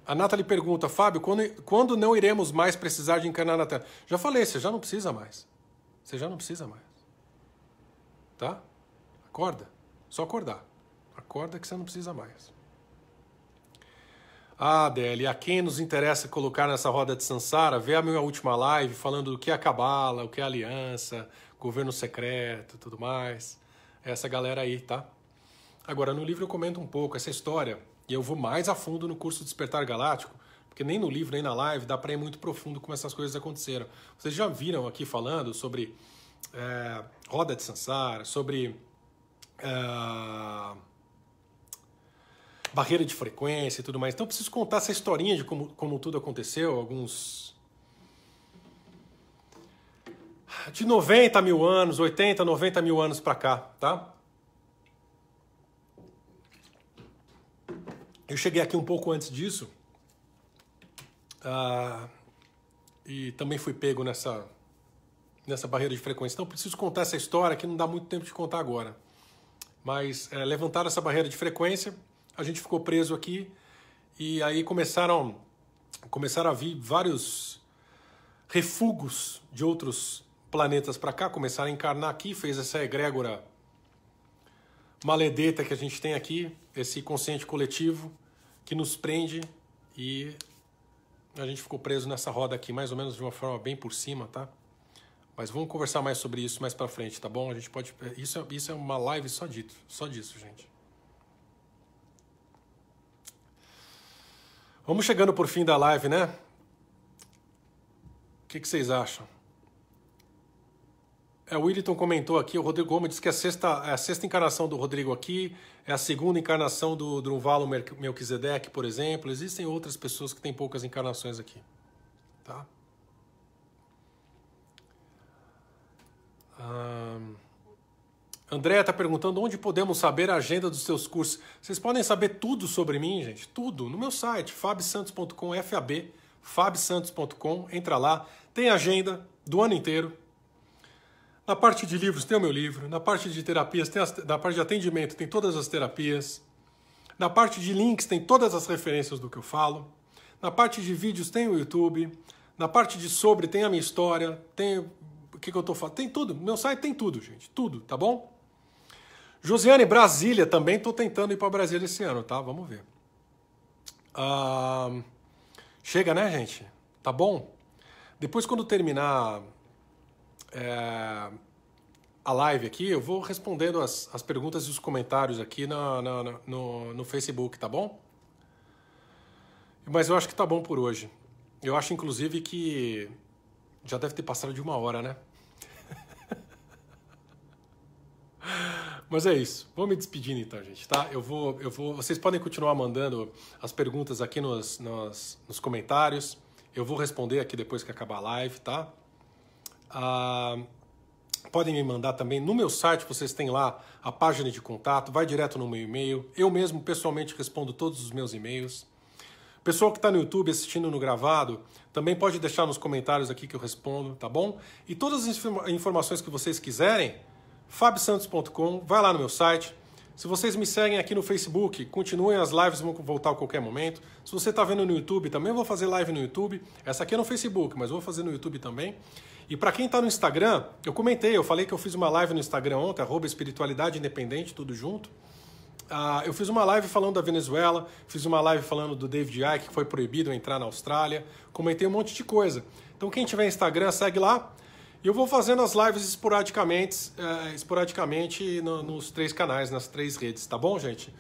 a Nathalie pergunta, Fábio, quando, quando não iremos mais precisar de encarnar na Terra? Já falei, você já não precisa mais. Você já não precisa mais. Tá? Acorda. Só acordar. Acorda que você não precisa mais. Ah, Adele, a quem nos interessa colocar nessa roda de Sansara, vê a minha última live falando do que é a cabala, o que é a aliança, governo secreto tudo mais. Essa galera aí, tá? Agora, no livro eu comento um pouco essa história e eu vou mais a fundo no curso Despertar Galáctico, porque nem no livro nem na live dá para ir muito profundo como essas coisas aconteceram. Vocês já viram aqui falando sobre é, roda de Sansara, sobre. É, barreira de frequência e tudo mais. Então preciso contar essa historinha de como, como tudo aconteceu, alguns. De 90 mil anos, 80, 90 mil anos para cá, tá? Eu cheguei aqui um pouco antes disso. Ah, e também fui pego nessa, nessa barreira de frequência. Então preciso contar essa história que não dá muito tempo de contar agora. Mas é, levantaram essa barreira de frequência a gente ficou preso aqui e aí começaram, começaram a vir vários refugos de outros planetas para cá, começaram a encarnar aqui, fez essa egrégora maledeta que a gente tem aqui, esse consciente coletivo que nos prende e a gente ficou preso nessa roda aqui, mais ou menos de uma forma bem por cima, tá? Mas vamos conversar mais sobre isso mais para frente, tá bom? A gente pode isso é, isso é uma live só dito, só disso, gente. Vamos chegando por fim da live, né? O que, que vocês acham? É, o Williton comentou aqui, o Rodrigo Gomes disse que é a sexta, é a sexta encarnação do Rodrigo aqui, é a segunda encarnação do Drunvalo Melquisedeque, por exemplo. Existem outras pessoas que têm poucas encarnações aqui. Tá? Um... Andréa está perguntando onde podemos saber a agenda dos seus cursos. Vocês podem saber tudo sobre mim, gente, tudo, no meu site, fabsantos.com, F-A-B. fabsantos.com, entra lá, tem agenda do ano inteiro. Na parte de livros tem o meu livro, na parte de terapias, tem as, na parte de atendimento tem todas as terapias, na parte de links tem todas as referências do que eu falo, na parte de vídeos tem o YouTube, na parte de sobre tem a minha história, tem o que, que eu tô falando, tem tudo, meu site tem tudo, gente, tudo, tá bom? Josiane, Brasília também estou tentando ir para Brasília esse ano, tá? Vamos ver. Ah, chega, né, gente? Tá bom? Depois, quando terminar é, a live aqui, eu vou respondendo as, as perguntas e os comentários aqui no, no Facebook, tá bom? Mas eu acho que tá bom por hoje. Eu acho, inclusive, que já deve ter passado de uma hora, né? Mas é isso. Vou me despedindo então, gente, tá? Eu vou, eu vou. Vocês podem continuar mandando as perguntas aqui nos, nos, nos comentários. Eu vou responder aqui depois que acabar a live, tá? Ah, podem me mandar também. No meu site vocês têm lá a página de contato. Vai direto no meu e-mail. Eu mesmo pessoalmente respondo todos os meus e-mails. Pessoal que está no YouTube assistindo no gravado, também pode deixar nos comentários aqui que eu respondo, tá bom? E todas as informações que vocês quiserem, fabsantos.com, vai lá no meu site. Se vocês me seguem aqui no Facebook, continuem as lives, vão voltar a qualquer momento. Se você está vendo no YouTube, também vou fazer live no YouTube. Essa aqui é no Facebook, mas vou fazer no YouTube também. E para quem está no Instagram, eu comentei, eu falei que eu fiz uma live no Instagram ontem, arroba espiritualidade independente, tudo junto. Uh, eu fiz uma live falando da Venezuela, fiz uma live falando do David Icke, que foi proibido entrar na Austrália, comentei um monte de coisa. Então quem tiver Instagram, segue lá, e eu vou fazendo as lives esporadicamente, uh, esporadicamente no, nos três canais, nas três redes, tá bom, gente?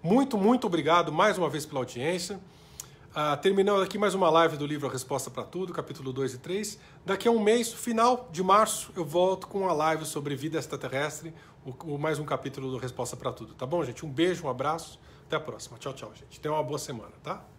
Muito, muito obrigado mais uma vez pela audiência. Uh, terminando aqui mais uma live do livro A Resposta para Tudo, capítulo 2 e 3. Daqui a um mês, final de março, eu volto com a live sobre vida extraterrestre, o, o mais um capítulo do Resposta para Tudo, tá bom, gente? Um beijo, um abraço, até a próxima. Tchau, tchau, gente. Tenha uma boa semana, tá?